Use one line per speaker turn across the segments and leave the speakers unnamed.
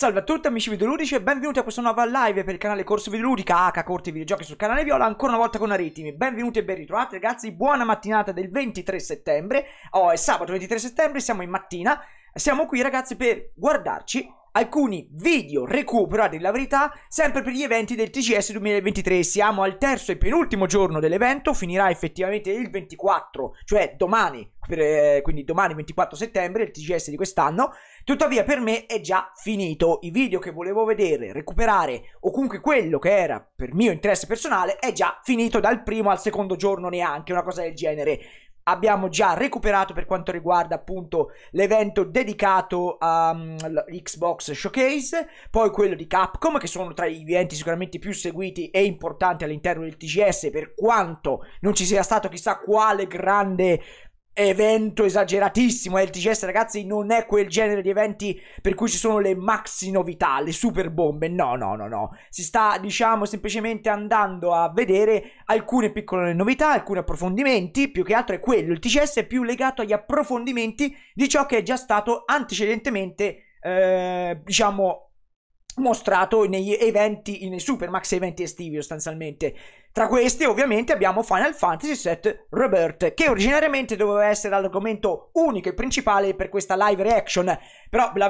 Salve a tutti amici videoludici e benvenuti a questa nuova live per il canale Corso Videoludica H Corte Videogiochi sul canale Viola ancora una volta con Aritmi Benvenuti e ben ritrovati ragazzi, buona mattinata del 23 settembre Oh è sabato 23 settembre, siamo in mattina Siamo qui ragazzi per guardarci alcuni video recupero, a dire la verità, sempre per gli eventi del TGS 2023. Siamo al terzo e penultimo giorno dell'evento, finirà effettivamente il 24, cioè domani, per, eh, quindi domani 24 settembre, il TGS di quest'anno. Tuttavia per me è già finito. I video che volevo vedere, recuperare o comunque quello che era per mio interesse personale è già finito dal primo al secondo giorno neanche, una cosa del genere abbiamo già recuperato per quanto riguarda appunto l'evento dedicato all'Xbox mm, um, Showcase, poi quello di Capcom che sono tra gli eventi sicuramente più seguiti e importanti all'interno del TGS per quanto non ci sia stato chissà quale grande evento esageratissimo. Eh, il TGS, ragazzi, non è quel genere di eventi per cui ci sono le maxi novità, le super bombe. No, no, no, no. Si sta, diciamo, semplicemente andando a vedere alcune piccole novità, alcuni approfondimenti. Più che altro è quello. Il TGS è più legato agli approfondimenti di ciò che è già stato antecedentemente, eh, diciamo, mostrato negli eventi, nei super max eventi estivi sostanzialmente. Tra questi ovviamente abbiamo Final Fantasy VII Rebirth, che originariamente doveva essere l'argomento unico e principale per questa live reaction, però vi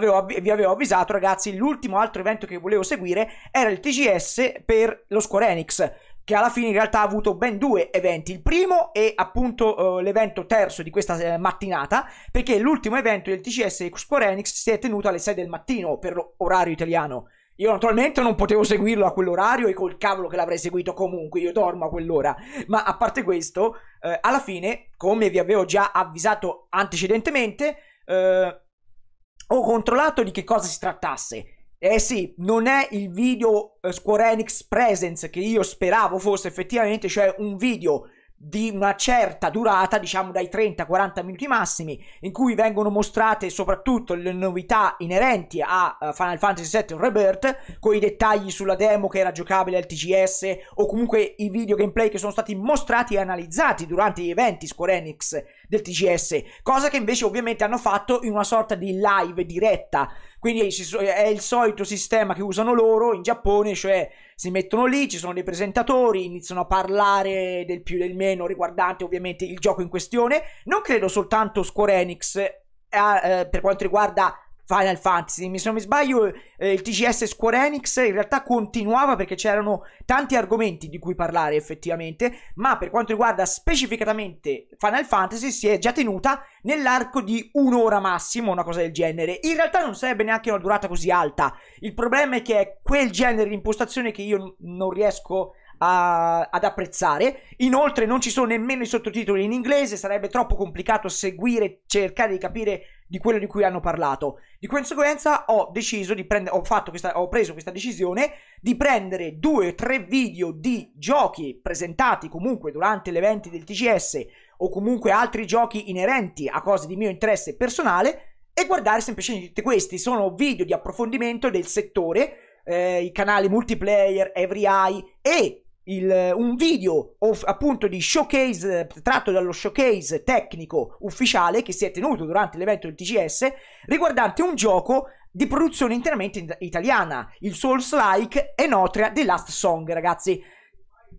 avevo avvisato ragazzi, l'ultimo altro evento che volevo seguire era il TGS per lo Square Enix, che alla fine in realtà ha avuto ben due eventi. Il primo è appunto uh, l'evento terzo di questa uh, mattinata, perché l'ultimo evento del TCS Square Enix si è tenuto alle 6 del mattino per orario italiano. Io naturalmente non potevo seguirlo a quell'orario e col cavolo che l'avrei seguito comunque, io dormo a quell'ora. Ma a parte questo, eh, alla fine, come vi avevo già avvisato antecedentemente, eh, ho controllato di che cosa si trattasse. Eh sì, non è il video eh, Square Enix Presence che io speravo fosse effettivamente, cioè un video di una certa durata, diciamo dai 30-40 minuti massimi, in cui vengono mostrate soprattutto le novità inerenti a eh, Final Fantasy VII Rebirth, con i dettagli sulla demo che era giocabile al TGS o comunque i video gameplay che sono stati mostrati e analizzati durante gli eventi Square Enix del TGS, cosa che invece ovviamente hanno fatto in una sorta di live diretta quindi è il solito sistema che usano loro in Giappone, cioè si mettono lì, ci sono dei presentatori, iniziano a parlare del più e del meno riguardante ovviamente il gioco in questione. Non credo soltanto Square Enix, eh, eh, per quanto riguarda Final Fantasy, se non mi sbaglio eh, il TCS Square Enix in realtà continuava perché c'erano tanti argomenti di cui parlare effettivamente, ma per quanto riguarda specificatamente Final Fantasy si è già tenuta nell'arco di un'ora massimo, una cosa del genere. In realtà non sarebbe neanche una durata così alta, il problema è che è quel genere di impostazione che io non riesco a, ad apprezzare. Inoltre non ci sono nemmeno i sottotitoli in inglese, sarebbe troppo complicato seguire, cercare di capire di quello di cui hanno parlato. Di conseguenza ho deciso di prendere, ho, questa, ho preso questa decisione di prendere due o tre video di giochi presentati comunque durante l'evento del TGS o comunque altri giochi inerenti a cose di mio interesse personale e guardare semplicemente questi. Sono video di approfondimento del settore, eh, i canali multiplayer, Every Eye e il, eh, un video of, appunto di showcase eh, tratto dallo showcase tecnico ufficiale che si è tenuto durante l'evento del TGS riguardante un gioco di produzione interamente italiana, il Souls Like e Notria The Last Song, ragazzi.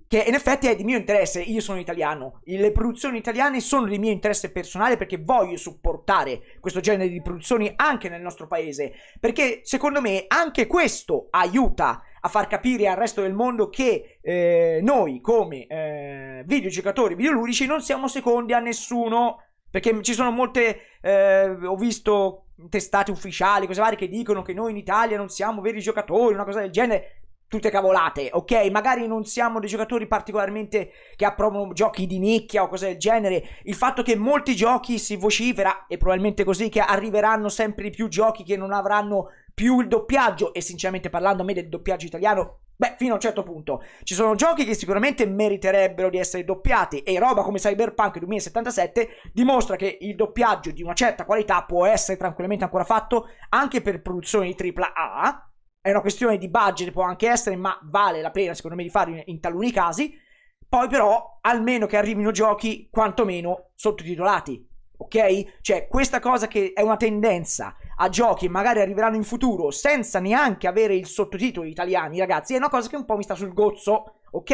Che in effetti è di mio interesse, io sono italiano, le produzioni italiane sono di mio interesse personale perché voglio supportare questo genere di produzioni anche nel nostro paese, perché secondo me anche questo aiuta a far capire al resto del mondo che eh, noi come eh, videogiocatori videoludici non siamo secondi a nessuno perché ci sono molte eh, ho visto testate ufficiali cose varie che dicono che noi in Italia non siamo veri giocatori una cosa del genere tutte cavolate, ok? Magari non siamo dei giocatori particolarmente che approvano giochi di nicchia o cose del genere. Il fatto che molti giochi si vocifera, e probabilmente così, che arriveranno sempre di più giochi che non avranno più il doppiaggio, e sinceramente parlando a me del doppiaggio italiano, beh, fino a un certo punto, ci sono giochi che sicuramente meriterebbero di essere doppiati, e roba come Cyberpunk 2077 dimostra che il doppiaggio di una certa qualità può essere tranquillamente ancora fatto anche per produzioni AAA, è una questione di budget, può anche essere, ma vale la pena secondo me di farlo in, in taluni casi. Poi però, almeno che arrivino giochi quantomeno sottotitolati, ok? Cioè, questa cosa che è una tendenza a giochi che magari arriveranno in futuro senza neanche avere il sottotitolo italiani, ragazzi, è una cosa che un po' mi sta sul gozzo, ok?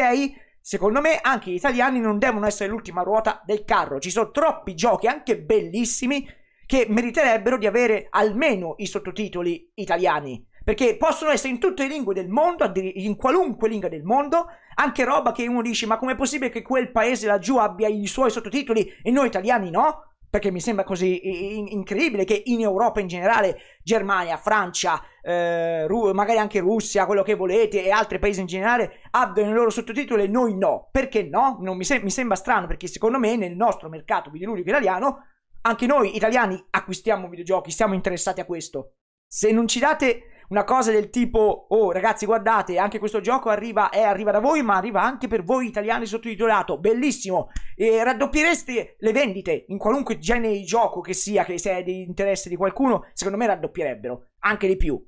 Secondo me anche gli italiani non devono essere l'ultima ruota del carro. Ci sono troppi giochi, anche bellissimi, che meriterebbero di avere almeno i sottotitoli italiani perché possono essere in tutte le lingue del mondo, in qualunque lingua del mondo, anche roba che uno dice ma com'è possibile che quel paese laggiù abbia i suoi sottotitoli e noi italiani no? Perché mi sembra così in- incredibile che in Europa in generale, Germania, Francia, eh, Ru- magari anche Russia, quello che volete e altri paesi in generale abbiano i loro sottotitoli e noi no. Perché no? Mi, se- mi, sembra strano perché secondo me nel nostro mercato videoludico italiano anche noi italiani acquistiamo videogiochi, siamo interessati a questo. Se non ci date una cosa del tipo, oh ragazzi guardate, anche questo gioco arriva, eh, arriva da voi, ma arriva anche per voi italiani sottotitolato, bellissimo, e raddoppiereste le vendite in qualunque genere di gioco che sia, che sia di interesse di qualcuno, secondo me raddoppierebbero, anche di più.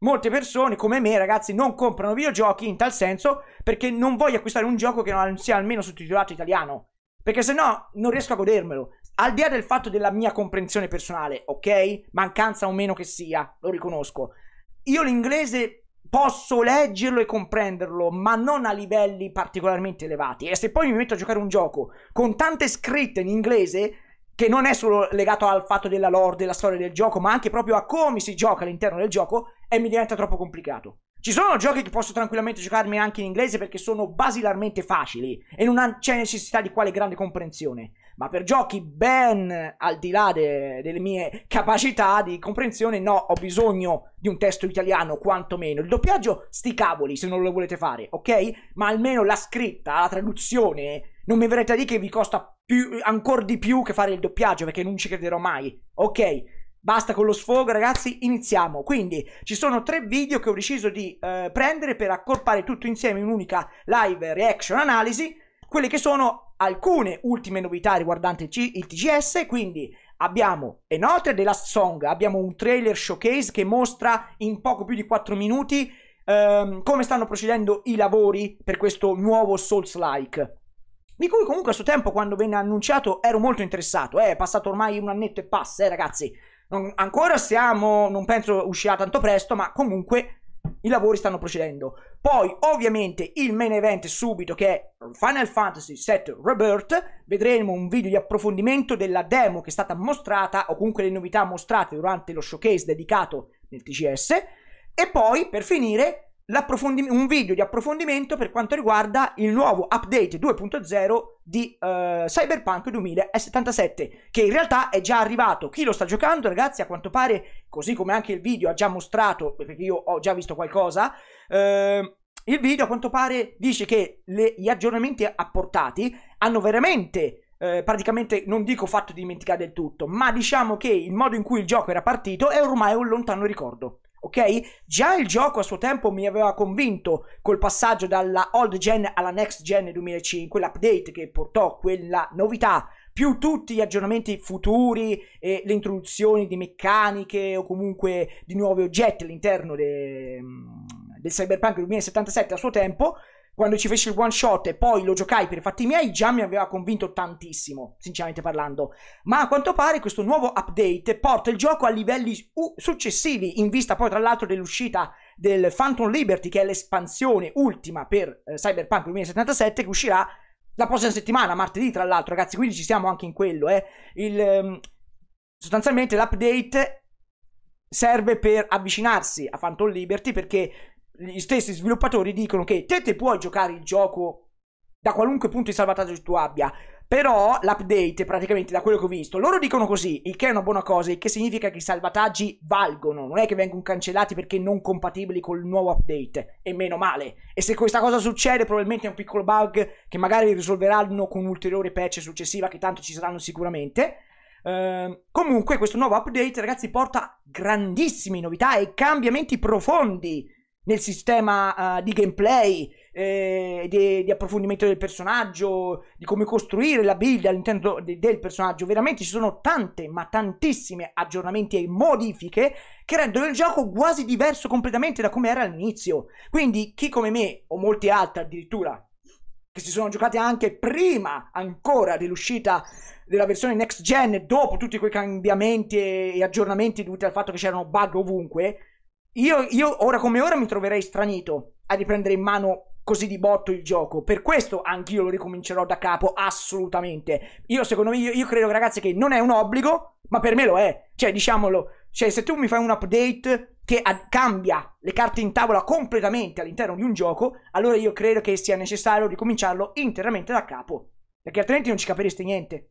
Molte persone come me, ragazzi, non comprano videogiochi in tal senso perché non voglio acquistare un gioco che non sia almeno sottotitolato italiano. Perché sennò non riesco a godermelo. Al di là del fatto della mia comprensione personale, ok? Mancanza o meno che sia, lo riconosco io l'inglese posso leggerlo e comprenderlo, ma non a livelli particolarmente elevati. E se poi mi metto a giocare un gioco con tante scritte in inglese, che non è solo legato al fatto della lore, della storia del gioco, ma anche proprio a come si gioca all'interno del gioco, e mi diventa troppo complicato. Ci sono giochi che posso tranquillamente giocarmi anche in inglese perché sono basilarmente facili e non c'è necessità di quale grande comprensione. Ma per giochi ben al di là de, delle mie capacità di comprensione, no, ho bisogno di un testo italiano quantomeno. Il doppiaggio, sti cavoli se non lo volete fare, ok? Ma almeno la scritta, la traduzione, non mi verrete a dire che vi costa più, ancora di più che fare il doppiaggio perché non ci crederò mai, ok? Basta con lo sfogo ragazzi, iniziamo. Quindi ci sono tre video che ho deciso di eh, prendere per accorpare tutto insieme in un'unica live reaction analisi, quelle che sono alcune ultime novità riguardanti il, G- il TGS, quindi abbiamo Enotre The Last Song, abbiamo un trailer showcase che mostra in poco più di 4 minuti ehm, come stanno procedendo i lavori per questo nuovo Souls-like di cui comunque a suo tempo quando venne annunciato ero molto interessato, eh, è passato ormai un annetto e passa, eh ragazzi, non, ancora siamo, non penso uscirà tanto presto, ma comunque i lavori stanno procedendo. Poi, ovviamente, il main event subito che è Final Fantasy VII Rebirth. Vedremo un video di approfondimento della demo che è stata mostrata, o comunque le novità mostrate durante lo showcase dedicato nel TGS. E poi, per finire, un video di approfondimento per quanto riguarda il nuovo update 2.0 di uh, Cyberpunk 2077 che in realtà è già arrivato chi lo sta giocando ragazzi a quanto pare così come anche il video ha già mostrato perché io ho già visto qualcosa uh, il video a quanto pare dice che le, gli aggiornamenti apportati hanno veramente eh, praticamente non dico fatto dimenticare del tutto, ma diciamo che il modo in cui il gioco era partito è ormai un lontano ricordo ok? Già il gioco a suo tempo mi aveva convinto col passaggio dalla old gen alla next gen 2005, l'update che portò quella novità, più tutti gli aggiornamenti futuri e le introduzioni di meccaniche o comunque di nuovi oggetti all'interno de... Mm, del Cyberpunk 2077 a suo tempo quando ci feci il one shot e poi lo giocai per i fatti miei, già mi aveva convinto tantissimo, sinceramente parlando. Ma a quanto pare questo nuovo update porta il gioco a livelli successivi, in vista poi tra l'altro dell'uscita del Phantom Liberty, che è l'espansione ultima per eh, Cyberpunk 2077, che uscirà la prossima settimana, martedì tra l'altro, ragazzi, quindi ci siamo anche in quello. Eh. Il, ehm, sostanzialmente l'update serve per avvicinarsi a Phantom Liberty perché gli stessi sviluppatori dicono che te te puoi giocare il gioco da qualunque punto di salvataggio tu abbia, però l'update praticamente da quello che ho visto, loro dicono così, il che è una buona cosa, il che significa che i salvataggi valgono, non è che vengono cancellati perché non compatibili col nuovo update, e meno male. E se questa cosa succede probabilmente è un piccolo bug che magari risolveranno con un'ulteriore patch successiva che tanto ci saranno sicuramente. Uh, comunque questo nuovo update ragazzi porta grandissime novità e cambiamenti profondi nel sistema uh, di gameplay, eh, di, di, approfondimento del personaggio, di come costruire la build all'interno de, del personaggio. Veramente ci sono tante, ma tantissime aggiornamenti e modifiche che rendono il gioco quasi diverso completamente da come era all'inizio. Quindi chi come me o molti altri addirittura che si sono giocati anche prima ancora dell'uscita della versione next gen, dopo tutti quei cambiamenti e, e aggiornamenti dovuti al fatto che c'erano bug ovunque, io, io ora come ora mi troverei stranito a riprendere in mano così di botto il gioco. Per questo anch'io lo ricomincerò da capo, assolutamente. Io, secondo me, io, io, credo, ragazzi, che non è un obbligo, ma per me lo è. Cioè, diciamolo, cioè, se tu mi fai un update che ad- cambia le carte in tavola completamente all'interno di un gioco, allora io credo che sia necessario ricominciarlo interamente da capo. Perché altrimenti non ci capireste niente.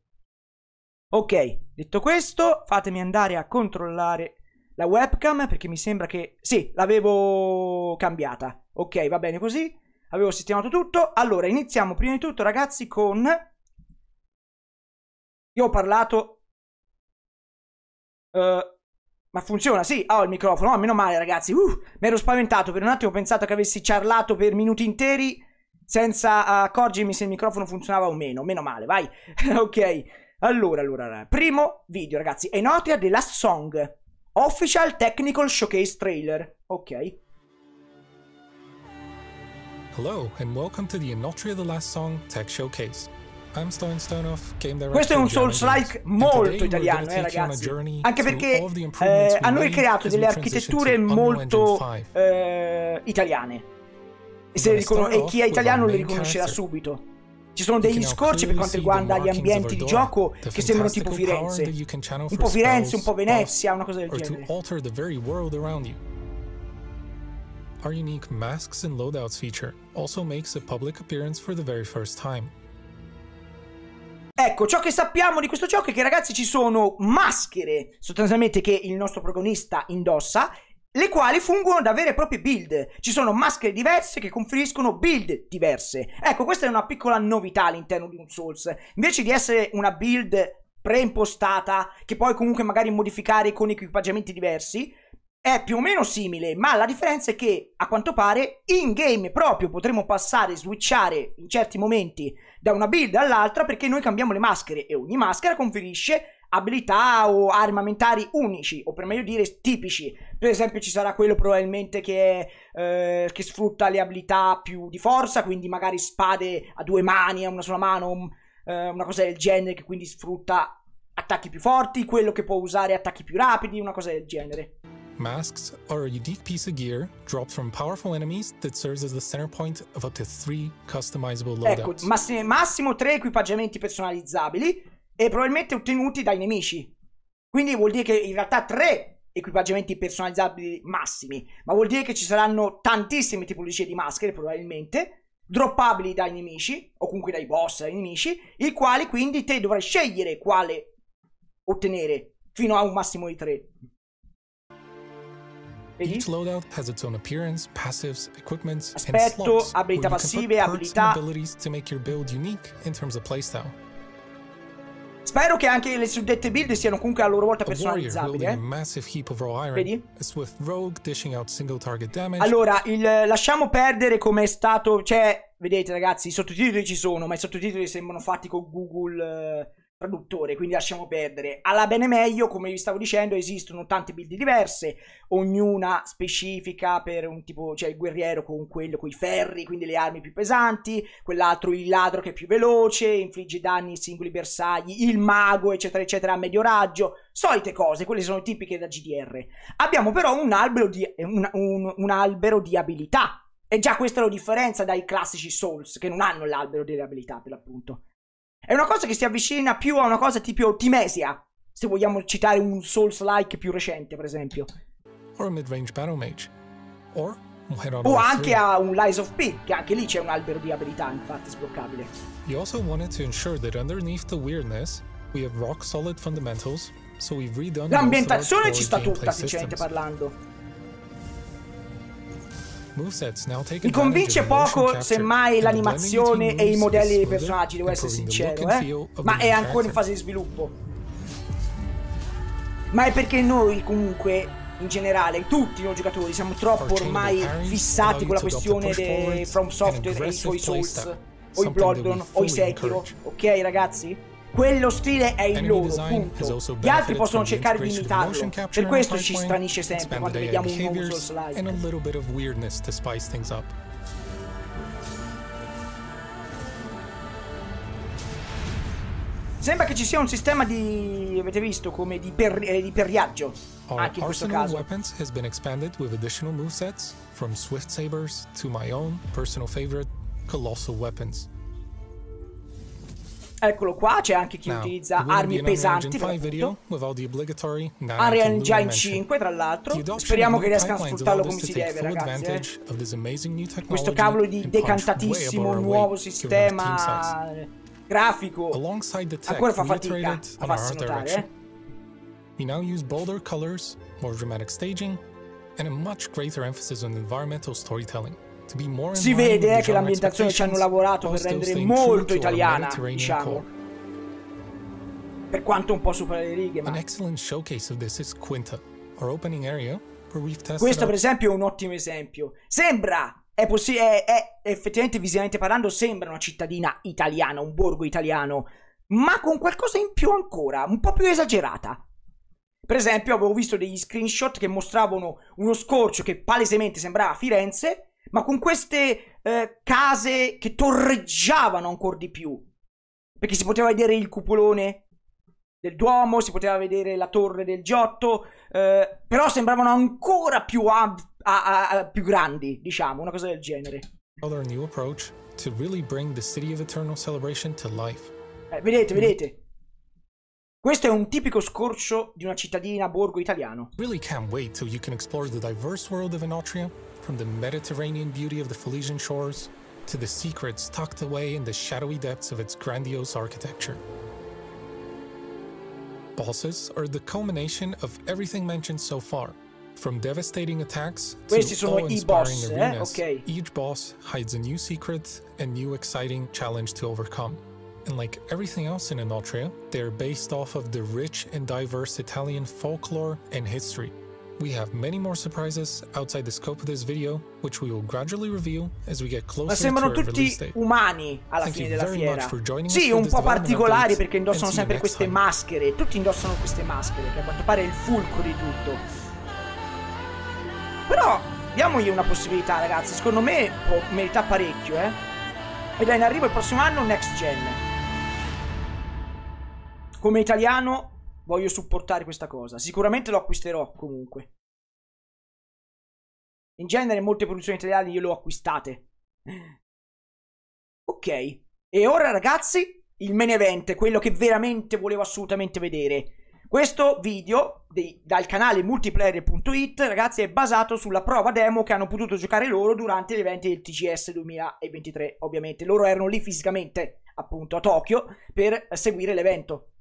Ok, detto questo, fatemi andare a controllare la webcam perché mi sembra che... Sì, l'avevo cambiata. Ok, va bene così. Avevo sistemato tutto. Allora, iniziamo prima di tutto, ragazzi, con... Io ho parlato... Uh, ma funziona, sì, ho oh, il microfono, oh, meno male ragazzi, uh, mi ero spaventato, per un attimo ho pensato che avessi ciarlato per minuti interi senza eh, accorgermi se il microfono funzionava o meno, meno male, vai, ok, allora, allora, primo video ragazzi, è notia della song, Official Technical Showcase Trailer. Ok.
Hello and welcome to the Inotria The Last Song Tech Showcase. I'm Stone Stonoff, game director Questo è un Souls-like molto italiano, eh ragazzi,
anche perché eh, hanno ricreato delle architetture molto eh, italiane,
e, riconos- e chi è italiano le riconoscerà
subito. Ci sono degli scorci per quanto riguarda gli ambienti di gioco che sembrano tipo Firenze. Un po' Firenze, un po' Venezia, una cosa del genere.
Our unique Masks and Loadouts feature also makes a public appearance
for the very first time. Ecco, ciò che sappiamo di questo gioco è che ragazzi ci sono maschere sostanzialmente che il nostro protagonista indossa le quali fungono da vere e proprie build. Ci sono maschere diverse che conferiscono build diverse. Ecco, questa è una piccola novità all'interno di un Souls. Invece di essere una build preimpostata, che puoi comunque magari modificare con equipaggiamenti diversi, è più o meno simile, ma la differenza è che a quanto pare in game proprio potremo passare, switchare in certi momenti da una build all'altra perché noi cambiamo le maschere e ogni maschera conferisce abilità o armamentari unici, o per meglio dire tipici. Per esempio, ci sarà quello probabilmente che, eh, che sfrutta le abilità più di forza, quindi magari spade a due mani, a una sola mano, un, eh, una cosa del genere, che quindi sfrutta attacchi più forti, quello che può usare attacchi più rapidi, una cosa del genere.
Masks are a unique piece of gear dropped from powerful enemies that serves as the center point of up to 3 customizable ecco, loadouts.
Ecco, massimo, tre equipaggiamenti personalizzabili e probabilmente ottenuti dai nemici. Quindi vuol dire che in realtà tre equipaggiamenti personalizzabili massimi, ma vuol dire che ci saranno tantissime tipologie di maschere probabilmente, droppabili dai nemici o comunque dai boss, dai nemici, i quali quindi te dovrai scegliere quale ottenere fino a un massimo di tre. Each
loadout has its own appearance, passives, equipments, Aspetto, and slots, abilità passive, abilità. to make your build unique in terms of playstyle.
Spero che anche le suddette build siano comunque a loro volta personalizzabili. Eh?
Vedi? Allora,
il, lasciamo perdere come è stato. Cioè, vedete, ragazzi, i sottotitoli ci sono, ma i sottotitoli sembrano fatti con Google. Eh, traduttore, quindi lasciamo perdere. Alla bene meglio, come vi stavo dicendo, esistono tante build diverse, ognuna specifica per un tipo, cioè il guerriero con quello con i ferri, quindi le armi più pesanti, quell'altro il ladro che è più veloce, infligge danni ai singoli bersagli, il mago, eccetera, eccetera, a medio raggio, solite cose, quelle sono tipiche da GDR. Abbiamo però un albero di, eh, un, un, un albero di abilità, e già questa è la differenza dai classici Souls, che non hanno l'albero delle abilità, per l'appunto. È una cosa che si avvicina più a una cosa tipo Timesia, se vogliamo citare un Souls-like più recente, per esempio. Or a mid-range battle mage. Or
o anche a
un Lies of P, che anche lì c'è un albero di abilità infatti sbloccabile.
You also wanted to ensure that underneath the weirdness we have rock solid fundamentals, so we've redone L'ambientazione ci sta tutta, sinceramente
parlando. Mi convince poco semmai l'animazione e i modelli dei personaggi, devo essere sincero, eh? ma è ancora in fase di sviluppo. Ma è perché noi comunque, in generale, tutti noi giocatori, siamo troppo ormai fissati con la questione dei From Software e i suoi Souls, o i Bloodborne, o i Sekiro, ok ragazzi? Quello stile è il loro, punto. Gli altri possono cercare di imitarlo, per questo ci stranisce sempre quando vediamo un nuovo
Souls-like.
Sembra che ci sia un sistema di, avete visto, come di, per, eh, di perriaggio, anche in questo caso.
weapons has been expanded with additional movesets, from Swift Sabers to my own personal favorite, Colossal Weapons.
Eccolo qua, c'è anche chi Now, utilizza armi pesanti. Unreal
Engine 5,
tra l'altro. Speriamo che riescano a sfruttarlo come si deve, ragazzi.
Eh. Questo cavolo di decantatissimo nuovo sistema grafico ancora fa fatica a farsi notare. Eh. We now use bolder colors, more dramatic staging, and a much greater emphasis on environmental storytelling. Si vede eh, che l'ambientazione ci hanno
lavorato per rendere molto italiana, diciamo. Per quanto un po' sopra le righe, ma...
Questo per esempio
è un ottimo esempio. Sembra è, è, è, effettivamente visivamente parlando sembra una cittadina italiana, un borgo italiano, ma con qualcosa in più ancora, un po' più esagerata. Per esempio, avevo visto degli screenshot che mostravano uno scorcio che palesemente sembrava Firenze ma con queste eh, case che torreggiavano ancora di più. Perché si poteva vedere il cupolone del Duomo, si poteva vedere la torre del Giotto, eh, però sembravano ancora più, ab- a- a- più grandi, diciamo, una cosa del genere.
Another new approach to really bring the City of Eternal Celebration to life.
Eh, vedete, vedete. Questo è un
tipico scorcio di una cittadina borgo italiano. Really can't wait till you can explore the diverse world of Enotria from the Mediterranean beauty of the Felician shores to the secrets tucked away in the shadowy depths of its grandiose architecture. Balsas are the culmination of everything mentioned so far, from devastating attacks to awe-inspiring eh? arenas, eh? okay. each boss hides a new secret and new exciting challenge to overcome. And like everything else in Enotria, they're based off of the rich and diverse Italian folklore and history, We have many more surprises outside the scope of this video, which we will gradually reveal as we get closer Ma sembrano tutti
umani alla Thank fine della fiera. Sì, un po' particolari perché indossano sempre queste time. maschere. Tutti indossano queste maschere, che a quanto pare è il fulcro di tutto. Però diamogli una possibilità, ragazzi. Secondo me può merita parecchio, eh. Ed è in arrivo il prossimo anno Next Gen. Come italiano voglio supportare questa cosa. Sicuramente lo acquisterò comunque. In genere molte produzioni italiane io le ho acquistate. Ok. E ora ragazzi, il main event, quello che veramente volevo assolutamente vedere. Questo video dei, dal canale multiplayer.it, ragazzi, è basato sulla prova demo che hanno potuto giocare loro durante gli eventi del TGS 2023, ovviamente. Loro erano lì fisicamente, appunto, a Tokyo, per seguire l'evento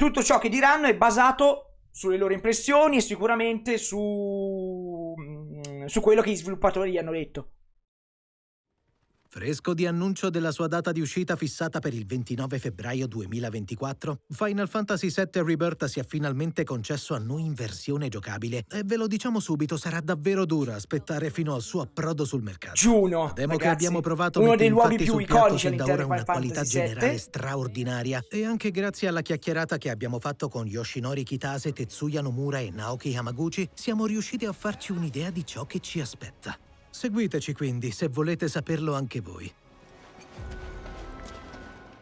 tutto ciò che diranno è basato sulle loro impressioni e sicuramente su, mm, su quello che gli sviluppatori gli hanno detto.
Fresco di annuncio della sua data di uscita fissata per il 29 febbraio 2024, Final Fantasy VII Rebirth si è finalmente concesso a noi in versione giocabile e ve lo diciamo subito, sarà davvero dura aspettare fino al suo approdo sul mercato. Giuno, La demo ragazzi, che abbiamo provato uno dei luoghi più iconici sin da ora una qualità generale straordinaria e anche grazie alla chiacchierata che abbiamo fatto con Yoshinori Kitase, Tetsuya Nomura e Naoki Hamaguchi, siamo riusciti a farci un'idea di ciò che ci aspetta. Seguiteci quindi se volete saperlo anche voi.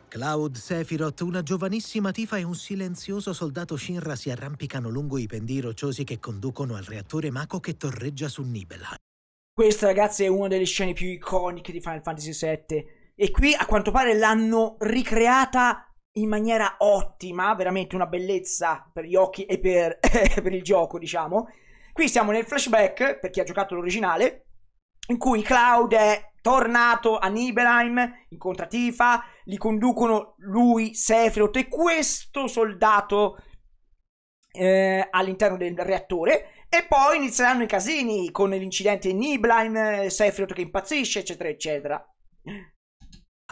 Cloud, Sephiroth, una giovanissima tifa e un silenzioso soldato Shinra si arrampicano lungo i pendii rocciosi che conducono al reattore Mako che torreggia su Nibelheim.
Questa, ragazzi, è una delle scene più iconiche di Final Fantasy VII. E qui, a quanto pare, l'hanno ricreata in maniera ottima, veramente una bellezza per gli occhi e per, per il gioco, diciamo. Qui siamo nel flashback, per chi ha giocato l'originale, in cui Cloud è tornato a Nibelheim, incontra Tifa, li conducono lui, Sephiroth e questo soldato eh, all'interno del reattore. E poi inizieranno i casini con l'incidente in Nibelheim, Sephiroth che impazzisce, eccetera, eccetera.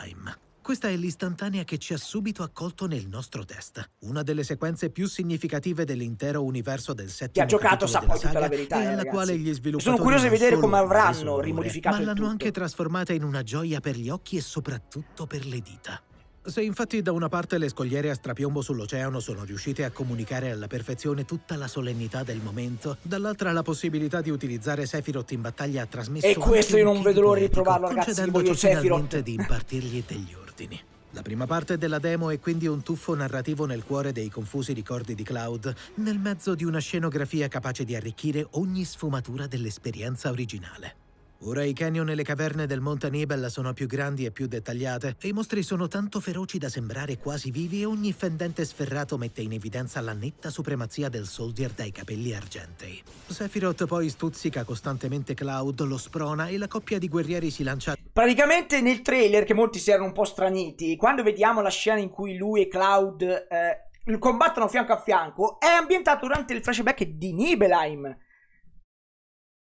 I'm. Questa è l'istantanea che ci ha subito accolto nel nostro test. Una delle sequenze più significative dell'intero universo del settimo Chi ha giocato sa poi tutta la verità, eh, alla quale gli sviluppatori Sono curioso di vedere come avranno rimodificato ma l'hanno anche trasformata in una gioia per gli occhi e soprattutto per le dita. Se infatti da una parte le scogliere a strapiombo sull'oceano sono riuscite a comunicare alla perfezione tutta la solennità del momento, dall'altra la possibilità di utilizzare Sephiroth in battaglia ha trasmesso E questo io non vedo l'ora di provarlo ragazzi, voglio Sephiroth di impartirgli degli ori ordini. La prima parte della demo è quindi un tuffo narrativo nel cuore dei confusi ricordi di Cloud, nel mezzo di una scenografia capace di arricchire ogni sfumatura dell'esperienza originale. Ora i canyon e le caverne del Monte Nibel sono più grandi e più dettagliate e i mostri sono tanto feroci da sembrare quasi vivi e ogni fendente sferrato mette in evidenza la netta supremazia del Soldier dai capelli argentei. Sephiroth poi stuzzica
costantemente Cloud,
lo sprona e la coppia di guerrieri si lancia...
Praticamente nel trailer, che molti si erano un po' straniti, quando vediamo la scena in cui lui e Cloud eh, combattono fianco a fianco, è ambientato durante il flashback di Nibelheim.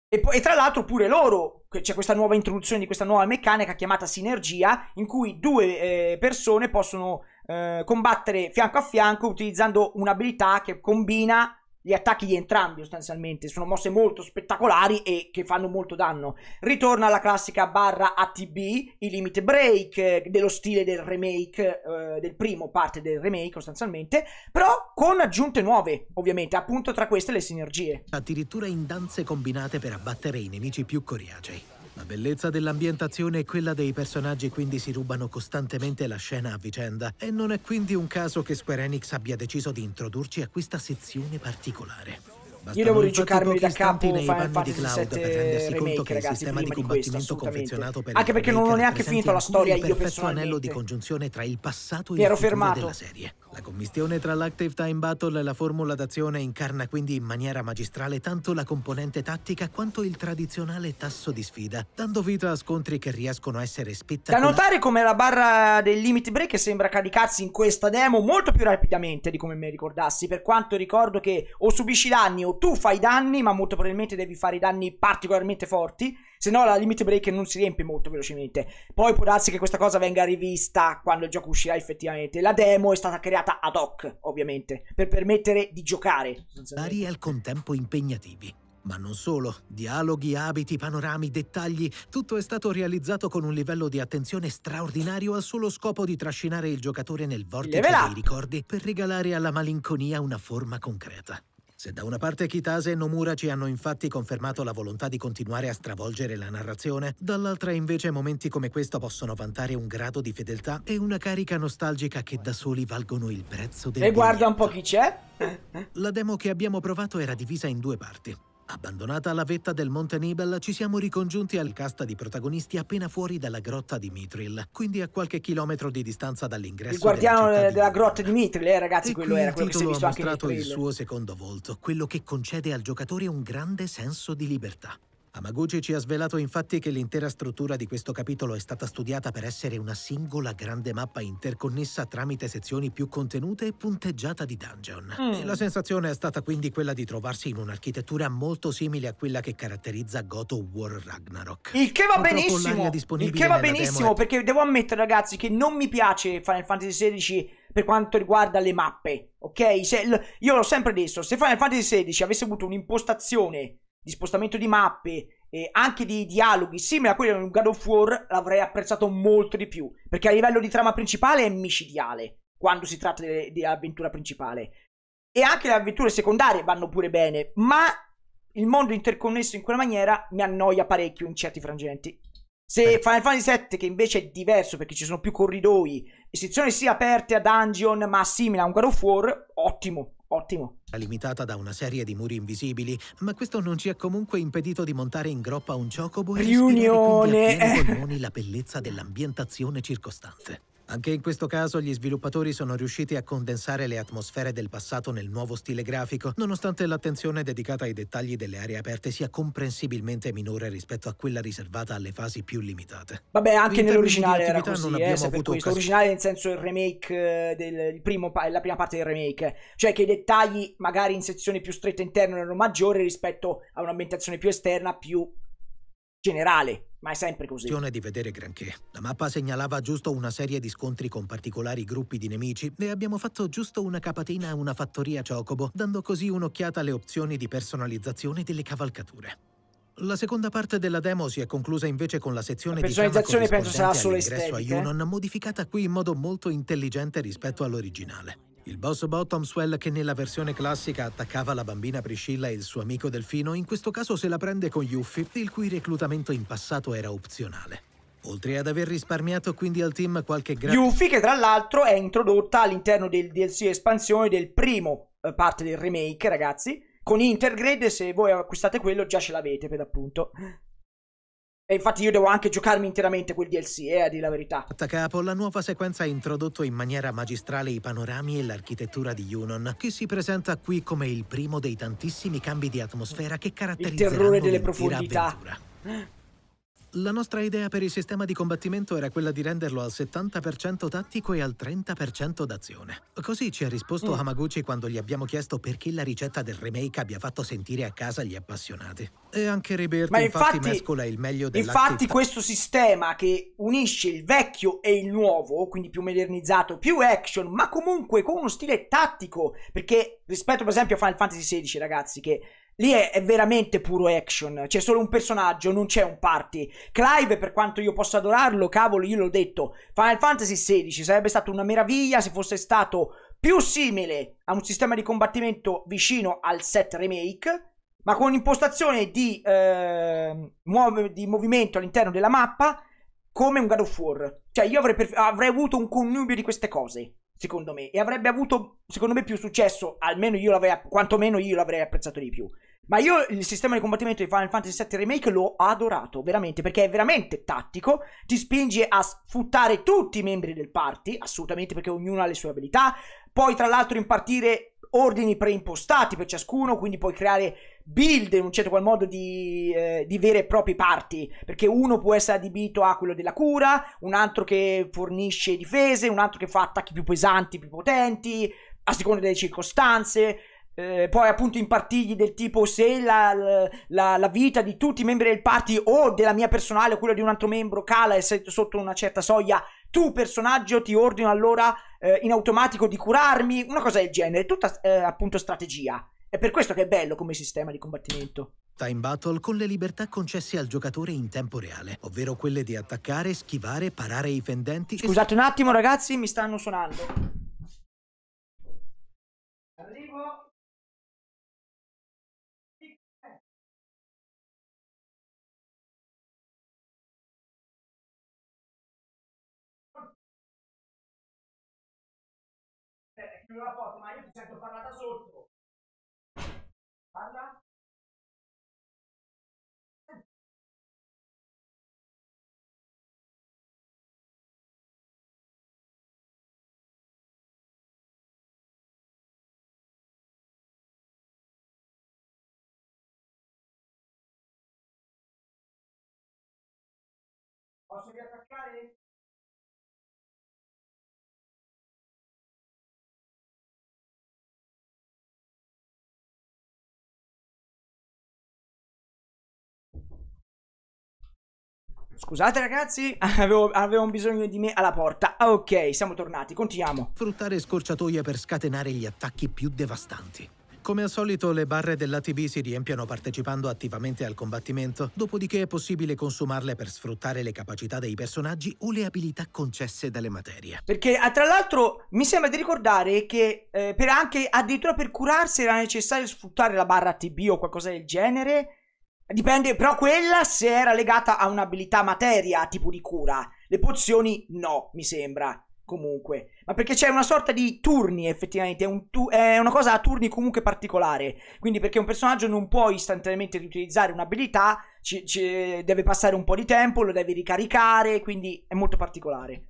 E, poi, e tra l'altro pure loro c'è questa nuova introduzione di questa nuova meccanica chiamata sinergia, in cui due eh, persone possono eh, combattere fianco a fianco utilizzando un'abilità che combina gli attacchi di entrambi sostanzialmente sono mosse molto spettacolari e che fanno molto danno ritorna alla classica barra ATB i limit break eh, dello stile del remake eh, del primo parte del remake sostanzialmente però con aggiunte nuove ovviamente appunto tra queste le sinergie
addirittura in danze combinate per abbattere i nemici più coriacei la bellezza dell'ambientazione e quella dei personaggi quindi si rubano costantemente la scena a vicenda e non è quindi un caso che Square Enix abbia deciso di introdurci a questa sezione particolare.
Io devo certo rigiocarmi da capo nei Final Fantasy VII per rendersi conto che il sistema di
combattimento confezionato per Anche perché non ho neanche finito la storia io personalmente. anello di congiunzione tra il passato e il futuro della serie. La commistione tra l'Active Time Battle e la formula d'azione incarna quindi in maniera magistrale tanto la componente tattica quanto il tradizionale tasso di sfida, dando vita a scontri che riescono a essere spettacolari. Da notare
come la barra del limit break sembra caricarsi in questa demo molto più rapidamente di come mi ricordassi, per quanto ricordo che o subisci danni o tu fai danni, ma molto probabilmente devi fare danni particolarmente forti, se no la limit break non si riempie molto velocemente. Poi può darsi che questa cosa venga rivista quando il gioco uscirà effettivamente. La demo è stata creata ad hoc, ovviamente, per permettere di giocare.
Vari al contempo impegnativi. Ma non solo, dialoghi, abiti, panorami, dettagli, tutto è stato realizzato con un livello di attenzione straordinario al solo scopo di trascinare il giocatore nel vortice dei ricordi per regalare alla malinconia una forma concreta. Se da una parte Kitase e Nomura ci hanno infatti confermato la volontà di continuare a stravolgere la narrazione, dall'altra invece momenti come questo possono vantare un grado di fedeltà e una carica nostalgica che da soli valgono il prezzo del E guarda un
po' chi c'è!
La demo che abbiamo provato era divisa in due parti. Abbandonata la vetta del Monte Nibel, ci siamo ricongiunti al cast di protagonisti appena fuori dalla grotta di Mitril, quindi a qualche chilometro di distanza dall'ingresso. Il guardiano
della, della grotta di Mitril, eh ragazzi, e quello era quello che si è visto ha mostrato il suo
secondo volto, quello che concede al giocatore un grande senso di libertà. Amaguchi ci ha svelato infatti che l'intera struttura di questo capitolo è stata studiata per essere una singola grande mappa interconnessa tramite sezioni più contenute e punteggiata di dungeon. Mm. la sensazione è stata quindi quella di trovarsi in un'architettura molto simile a quella che caratterizza God of War Ragnarok.
Il che va Purtroppo benissimo! Il che va benissimo, è... perché devo ammettere ragazzi che non mi piace Final Fantasy XVI per quanto riguarda le mappe, ok? Se, io l'ho sempre detto, se Final Fantasy XVI avesse avuto un'impostazione di spostamento di mappe, e anche di dialoghi simili a quelli di un God of War, l'avrei apprezzato molto di più. Perché a livello di trama principale è micidiale quando si tratta di avventura principale. E anche le avventure secondarie vanno pure bene, ma il mondo interconnesso in quella maniera mi annoia parecchio in certi frangenti. Se eh. Final Fantasy VII, che invece è diverso perché ci sono più corridoi e sezioni sia aperte a dungeon ma simili a un God of War, ottimo, Ottimo. Limitata da una serie di muri invisibili, ma questo non ci ha comunque impedito
di montare in groppa un ciocobo e Riunione. respirare la bellezza dell'ambientazione circostante. Anche in questo caso gli sviluppatori sono riusciti a condensare le atmosfere del passato nel nuovo stile grafico, nonostante l'attenzione dedicata ai dettagli delle aree aperte sia comprensibilmente minore rispetto a quella riservata alle fasi più limitate. Vabbè, anche nell'originale era così, non eh, abbiamo eh, avuto questo originale
nel senso il remake eh, del il primo, la prima parte del remake, cioè che i dettagli magari in sezioni più strette interne erano maggiori rispetto a un'ambientazione più esterna, più generale, ma è sempre così. Non è di vedere granché.
La mappa segnalava giusto una serie di scontri con particolari gruppi di nemici e abbiamo fatto giusto una capatina a una fattoria Ciocobo, dando così un'occhiata alle opzioni di personalizzazione delle cavalcature. La seconda parte della demo si è conclusa invece con la sezione la di personalizzazione penso sarà solo estetica, a eh. Yunon, modificata qui in modo molto intelligente rispetto all'originale. Il boss Bottomswell, che nella versione classica attaccava la bambina Priscilla e il suo amico Delfino, in questo caso se la prende con Yuffie, il cui reclutamento in passato era opzionale. Oltre ad aver risparmiato quindi al team qualche grande... Yuffie
che tra l'altro è introdotta all'interno del DLC espansione del primo eh, parte del remake, ragazzi, con Intergrade se voi acquistate quello già ce l'avete per appunto. E infatti io devo anche giocarmi interamente quel DLC, eh, a dire la verità.
capo, la nuova sequenza ha introdotto in maniera magistrale i panorami e l'architettura di Yunon, che si presenta qui come il primo dei tantissimi cambi di atmosfera che caratterizzano Il terrore delle profondità. Avventura. La nostra idea per il sistema di combattimento era quella di renderlo al 70% tattico e al 30% d'azione. Così ci ha risposto mm. Hamaguchi quando gli abbiamo chiesto perché la ricetta del remake abbia fatto sentire a casa gli appassionati. E anche Rebirth infatti, infatti mescola il meglio della Infatti
questo sistema che unisce il vecchio e il nuovo, quindi più modernizzato, più action, ma comunque con uno stile tattico, perché rispetto per esempio a Final Fantasy XVI, ragazzi, che Lì è, è, veramente puro action, c'è solo un personaggio, non c'è un party. Clive, per quanto io possa adorarlo, cavolo, io l'ho detto, Final Fantasy XVI sarebbe stata una meraviglia se fosse stato più simile a un sistema di combattimento vicino al set remake, ma con impostazione di, eh, muov- di movimento all'interno della mappa come un God of War. Cioè, io avrei, perf- avrei avuto un connubio di queste cose, secondo me, e avrebbe avuto, secondo me, più successo, almeno io l'avrei, quantomeno io l'avrei apprezzato di più. Ma io il sistema di combattimento di Final Fantasy VII Remake l'ho adorato, veramente, perché è veramente tattico, ti spingi a sfruttare tutti i membri del party, assolutamente, perché ognuno ha le sue abilità, poi tra l'altro impartire ordini preimpostati per ciascuno, quindi puoi creare build in un certo qual modo di, eh, di vere e proprie parti, perché uno può essere adibito a quello della cura, un altro che fornisce difese, un altro che fa attacchi più pesanti, più potenti, a seconda delle circostanze. Eh, poi appunto in partigli del tipo se la, la, la, vita di tutti i membri del party o della mia personale o quella di un altro membro cala e sei sotto una certa soglia tu personaggio ti ordino allora eh, in automatico di curarmi una cosa del genere tutta eh, appunto strategia è per questo che è bello come sistema di combattimento. Time Battle con le libertà
concesse al giocatore in tempo reale, ovvero quelle di attaccare, schivare, parare i fendenti.
Scusate un attimo, ragazzi, mi stanno suonando. Arrivo. Eh, chiudo la porta, ma io ti sento parlata sotto. Posso riattaccare? Scusate ragazzi, avevo, avevo, bisogno di me alla porta. Ah, ok, siamo tornati, continuiamo. Sfruttare scorciatoie per scatenare gli attacchi più
devastanti. Come al solito le barre dell'ATB si riempiono partecipando attivamente al combattimento, dopodiché è possibile consumarle per sfruttare le capacità dei personaggi o le abilità concesse dalle materie.
Perché ah, tra l'altro mi sembra di ricordare che eh, per anche addirittura per curarsi era necessario sfruttare la barra ATB o qualcosa del genere. Dipende, però quella se era legata a un'abilità materia tipo di cura. Le pozioni no, mi sembra comunque. Ma perché c'è una sorta di turni, effettivamente. È, un tu- è, una cosa a turni comunque particolare. Quindi, perché un personaggio non può istantaneamente riutilizzare un'abilità, ci- ci- deve passare un po' di tempo, lo deve ricaricare. Quindi è molto particolare.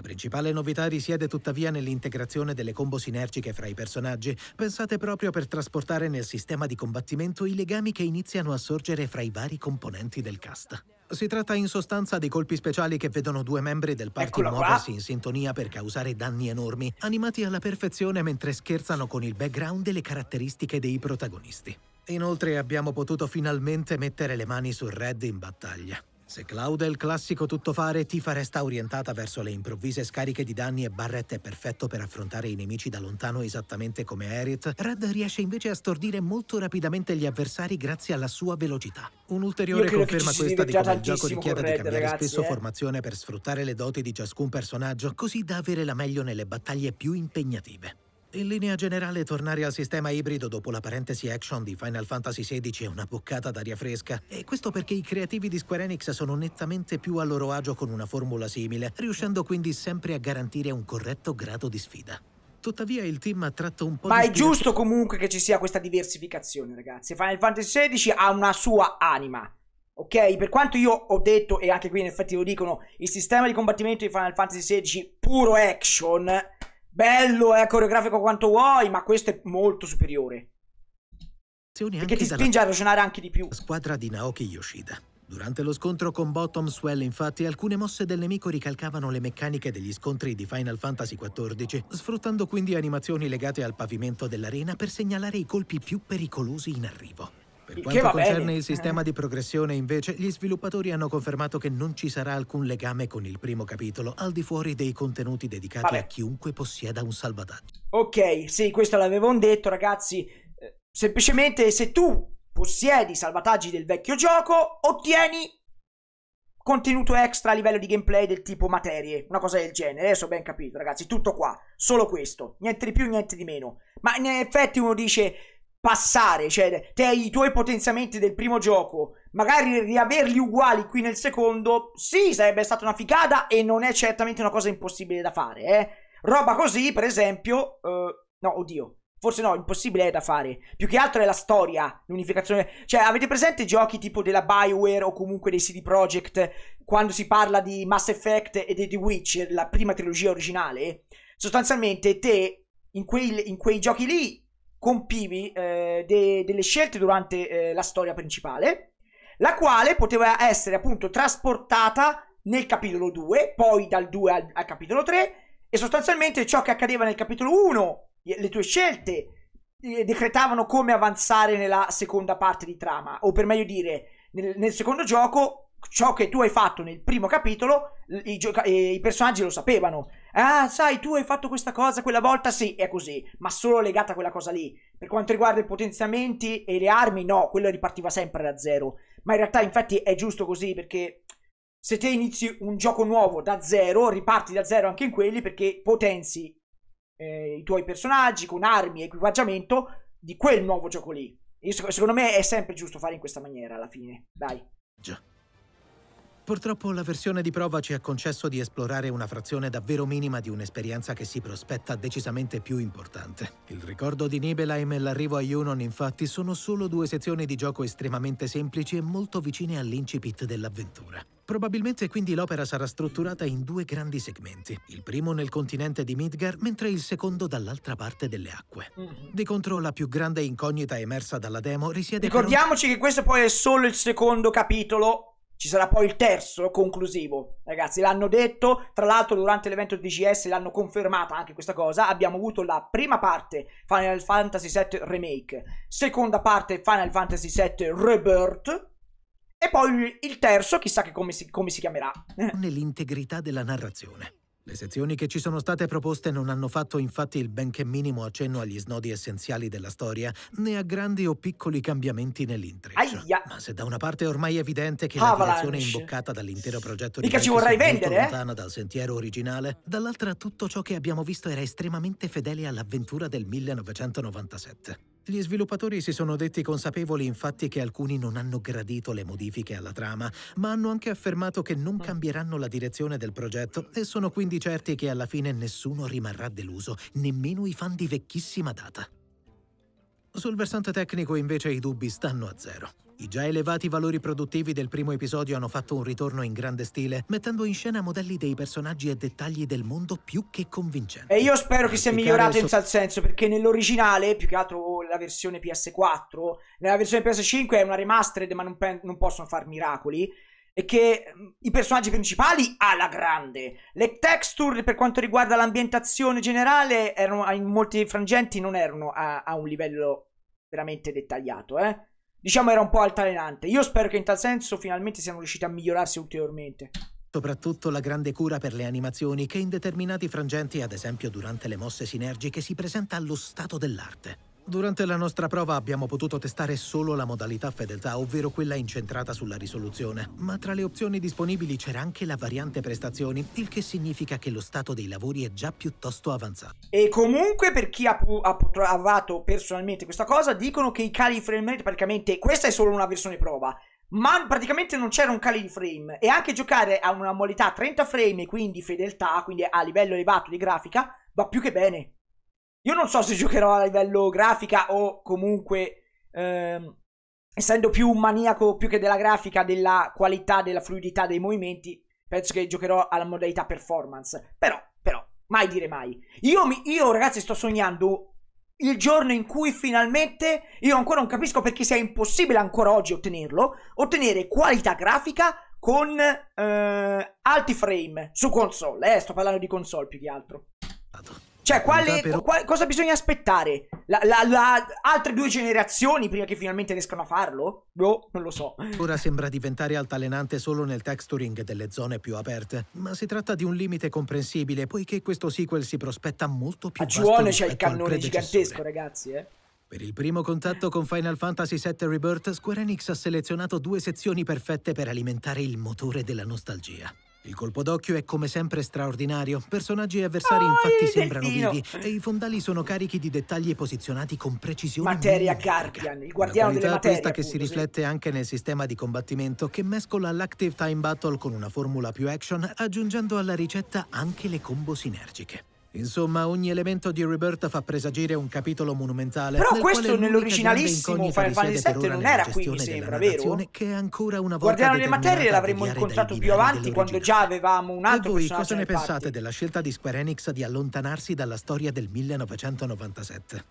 La principale novità risiede tuttavia nell'integrazione delle combo sinergiche fra i personaggi, pensate proprio per trasportare nel sistema di combattimento i legami che iniziano a sorgere fra i vari componenti del cast. Si tratta in sostanza di colpi speciali che vedono due membri del party muoversi in sintonia per causare danni enormi, animati alla perfezione mentre scherzano con il background e le caratteristiche dei protagonisti. Inoltre abbiamo potuto finalmente mettere le mani su Red in battaglia. Se Claude è il classico tuttofare, Tifa resta orientata verso le improvvise scariche di danni e Barrett è perfetto per affrontare i nemici da lontano esattamente come Aerith. Red riesce invece a stordire molto rapidamente gli avversari grazie alla sua velocità. Un'ulteriore conferma questa di come il gioco richieda di cambiare ragazzi, spesso eh? formazione per sfruttare le doti di ciascun personaggio, così da avere la meglio nelle battaglie più impegnative. In linea generale, tornare al sistema ibrido dopo la parentesi action di Final Fantasy XVI è una boccata d'aria fresca. E questo perché i creativi di Square Enix sono nettamente più a loro agio con una formula simile, riuscendo quindi sempre a garantire un corretto grado di sfida. Tuttavia il team ha tratto un po' Ma di... Ma è giusto
comunque che ci sia questa diversificazione, ragazzi. Final Fantasy XVI ha una sua anima. Ok, per quanto io ho detto, e anche qui in effetti lo dicono, il sistema di combattimento di Final Fantasy XVI puro action bello, è eh, coreografico quanto vuoi, ma questo è molto superiore. Che ti spinge a ragionare anche di più. Squadra di Naoki
Yoshida. Durante lo scontro con Bottom Swell, infatti, alcune mosse del nemico ricalcavano le meccaniche degli scontri di Final Fantasy XIV, sfruttando quindi animazioni legate al pavimento dell'arena per segnalare i colpi più pericolosi in arrivo.
Per quanto concerne bene. il eh. sistema
di progressione, invece, gli sviluppatori hanno confermato che non ci sarà alcun legame con il primo capitolo, al di fuori dei contenuti dedicati Vabbè. a chiunque possieda un salvataggio.
Ok, sì, questo l'avevamo detto, ragazzi. Eh, semplicemente se tu possiedi i salvataggi del vecchio gioco, ottieni contenuto extra a livello di gameplay del tipo materie, una cosa del genere. Adesso ho ben capito, ragazzi, tutto qua, solo questo, niente di più, niente di meno. Ma in effetti uno dice passare, cioè te i tuoi potenziamenti del primo gioco, magari riaverli uguali qui nel secondo, sì, sarebbe stata una figata e non è certamente una cosa impossibile da fare, eh. Roba così, per esempio, eh, no, oddio, forse no, impossibile è da fare. Più che altro è la storia, l'unificazione. Cioè, avete presente giochi tipo della Bioware o comunque dei CD Projekt quando si parla di Mass Effect e di The Witch, la prima trilogia originale? Sostanzialmente te in quei, in quei giochi lì compivi eh, de- delle scelte durante eh, la storia principale, la quale poteva essere appunto trasportata nel capitolo 2, poi dal 2 al, al capitolo 3, e sostanzialmente ciò che accadeva nel capitolo 1, le tue scelte, eh, decretavano come avanzare nella seconda parte di trama, o per meglio dire, nel, nel secondo gioco ciò che tu hai fatto nel primo capitolo, i, gioca- i, personaggi lo sapevano. Ah, sai, tu hai fatto questa cosa quella volta, sì, è così, ma solo legata a quella cosa lì. Per quanto riguarda i potenziamenti e le armi, no, quello ripartiva sempre da zero. Ma in realtà, infatti, è giusto così perché se te inizi un gioco nuovo da zero, riparti da zero anche in quelli perché potenzi eh, i tuoi personaggi con armi e equipaggiamento di quel nuovo gioco lì. E secondo me è sempre giusto fare in questa maniera alla fine. Dai. Già.
Purtroppo la versione di prova ci ha concesso di esplorare una frazione davvero minima di un'esperienza che si prospetta decisamente più importante. Il ricordo di Nibelheim e l'arrivo a Yunon, infatti sono solo due sezioni di gioco estremamente semplici e molto vicine all'incipit dell'avventura. Probabilmente quindi l'opera sarà strutturata in due grandi segmenti, il primo nel continente di Midgar, mentre il secondo dall'altra parte delle acque. Mm-hmm. Di contro la più grande incognita emersa dalla demo risiede... Ricordiamoci
un... che questo poi è solo il secondo capitolo ci sarà poi il terzo conclusivo, ragazzi, l'hanno detto, tra l'altro durante l'evento DGS l'hanno confermata anche questa cosa, abbiamo avuto la prima parte Final Fantasy VII Remake, seconda parte Final Fantasy VII Rebirth, e poi il terzo, chissà che come, si, come si chiamerà.
Nell'integrità della narrazione. Le sezioni che ci sono state proposte non hanno fatto infatti il benché minimo accenno agli snodi essenziali della storia, né a grandi o piccoli cambiamenti nell'intreccio. Aia. Ma se da una parte è ormai evidente che Avalanche. la direzione imboccata dall'intero progetto di Mica è vorrai eh? lontana dal sentiero originale, dall'altra tutto ciò che abbiamo visto era estremamente fedele all'avventura del 1997. Gli sviluppatori si sono detti consapevoli infatti che alcuni non hanno gradito le modifiche alla trama, ma hanno anche affermato che non mm. cambieranno la direzione del progetto e sono quindi certi che alla fine nessuno rimarrà deluso, nemmeno i fan di vecchissima data. Sul versante tecnico invece i dubbi stanno a zero. I già elevati valori produttivi del primo episodio hanno fatto un ritorno in grande stile, mettendo in scena modelli dei personaggi e dettagli del mondo più che convincenti. E io
spero che sia migliorato so- in tal senso, perché nell'originale, più che altro la versione PS4, nella versione PS5 è una remastered, ma non, pe- non possono far miracoli. E che mm, i personaggi principali alla grande. Le texture per quanto riguarda l'ambientazione generale erano, in molti frangenti non erano a, a un livello veramente dettagliato, eh diciamo era un po' altalenante. Io spero che in tal senso finalmente siano riusciti a migliorarsi ulteriormente.
Soprattutto la grande cura per le animazioni che in determinati frangenti, ad esempio durante le mosse sinergiche, si presenta allo stato dell'arte. Durante la nostra prova abbiamo potuto testare solo la modalità fedeltà, ovvero quella incentrata sulla risoluzione, ma tra le opzioni disponibili c'era anche la variante prestazioni, il che significa che lo stato dei lavori è già piuttosto avanzato.
E comunque per chi ha, ha provato personalmente questa cosa, dicono che i cali di frame rate praticamente, questa è solo una versione prova, ma praticamente non c'era un cali di frame e anche giocare a una modalità 30 frame, quindi fedeltà, quindi a livello elevato di grafica, va più che bene. Io non so se giocherò a livello grafica o comunque, ehm, essendo più un maniaco più che della grafica, della qualità, della fluidità dei movimenti, penso che giocherò alla modalità performance. Però, però, mai dire mai. Io, mi, io ragazzi sto sognando il giorno in cui finalmente, io ancora non capisco perché sia impossibile ancora oggi ottenerlo, ottenere qualità grafica con eh, alti frame su console. Eh, sto parlando di console più che altro. Adò. Cioè, quale, però... quale, cosa bisogna aspettare? La, la, la, altre due generazioni prima che finalmente riescano a farlo? Boh, non lo so. Ora sembra
diventare altalenante solo nel texturing delle zone più aperte, ma si tratta di un limite comprensibile poiché questo sequel si prospetta molto più a vasto Giuone c'è il cannone gigantesco,
ragazzi, eh.
Per
il primo contatto con Final Fantasy VII Rebirth, Square Enix ha selezionato due sezioni perfette per alimentare il motore della nostalgia. Il colpo d'occhio è come sempre straordinario. Personaggi e avversari oh, infatti sembrano delfino. vivi e i fondali sono carichi di dettagli posizionati con precisione.
Materia Guardian, il guardiano della materia. questa appunto,
che si riflette sì. anche nel sistema di combattimento che mescola l'active time battle con una formula più action, aggiungendo alla ricetta anche le combo sinergiche. Insomma, ogni elemento di Rebirth fa presagire un capitolo monumentale. Però nel questo nell'originalissimo Final Fantasy VII non era qui, mi sembra, vero?
Che ancora una volta Guardiano delle materie l'avremmo incontrato più avanti quando già avevamo un altro e voi cosa ne pensate party? della
scelta di Square Enix di allontanarsi dalla storia del 1997?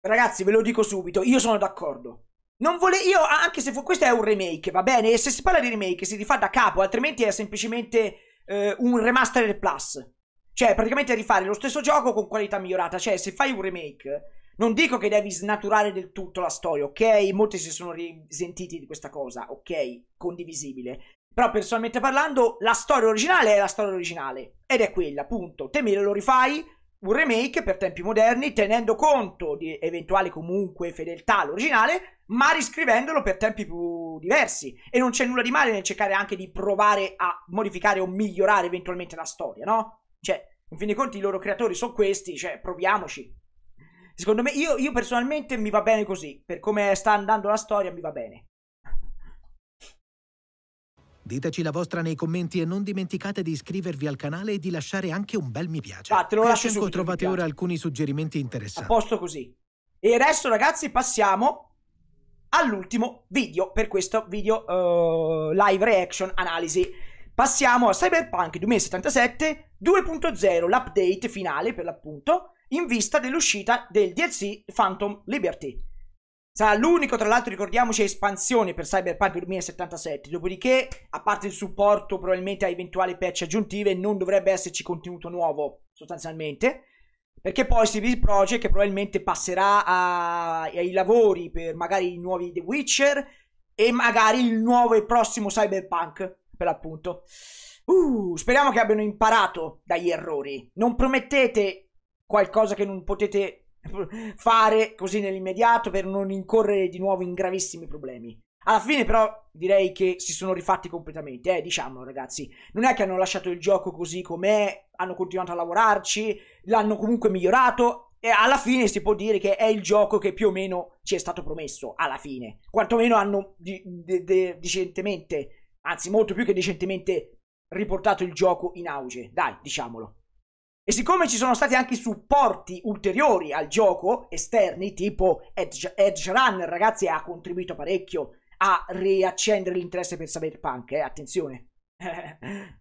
Ragazzi, ve lo dico subito, io sono d'accordo. Non vole... Io, anche se fu... questo è un remake, va bene? E se si parla di remake si rifà da capo, altrimenti è semplicemente eh, un remastered plus. Cioè, praticamente rifare lo stesso gioco con qualità migliorata. Cioè, se fai un remake, non dico che devi snaturare del tutto la storia, ok? Molti si sono risentiti di questa cosa, ok? Condivisibile. Però personalmente parlando, la storia originale è la storia originale. Ed è quella, punto. Te me lo rifai un remake per tempi moderni, tenendo conto di eventuale comunque fedeltà all'originale, ma riscrivendolo per tempi più diversi. E non c'è nulla di male nel cercare anche di provare a modificare o migliorare eventualmente la storia, no? Cioè, in fin dei conti i loro creatori sono questi, cioè proviamoci. Secondo me, io, io personalmente mi va bene così, per come sta andando la storia mi va bene.
Diteci la vostra nei commenti e non dimenticate di iscrivervi al canale e di lasciare anche un bel mi piace.
Ah, te lo lascio subito.
trovate ora alcuni suggerimenti interessanti.
A posto così. E adesso ragazzi passiamo all'ultimo video per questo video uh, live reaction analisi. Passiamo a Cyberpunk 2077 2.0, l'update finale per l'appunto, in vista dell'uscita del DLC Phantom Liberty. Sarà l'unico, tra l'altro, ricordiamoci, espansione per Cyberpunk 2077. Dopodiché, a parte il supporto probabilmente a eventuali patch aggiuntive, non dovrebbe esserci contenuto nuovo, sostanzialmente. Perché poi CD Projekt probabilmente passerà a... ai lavori per magari i nuovi The Witcher e magari il nuovo e prossimo Cyberpunk, per l'appunto. Uh, speriamo che abbiano imparato dagli errori. Non promettete qualcosa che non potete fare così nell'immediato per non incorrere di nuovo in gravissimi problemi. Alla fine però direi che si sono rifatti completamente, eh, diciamolo ragazzi. Non è che hanno lasciato il gioco così com'è, hanno continuato a lavorarci, l'hanno comunque migliorato e alla fine si può dire che è il gioco che più o meno ci è stato promesso, alla fine. Quantomeno hanno di, de, de, decentemente, anzi molto più che decentemente riportato il gioco in auge, dai, diciamolo. E siccome ci sono stati anche supporti ulteriori al gioco, esterni, tipo Edge, Edge Runner, ragazzi, ha contribuito parecchio a riaccendere l'interesse per Cyberpunk, eh, attenzione.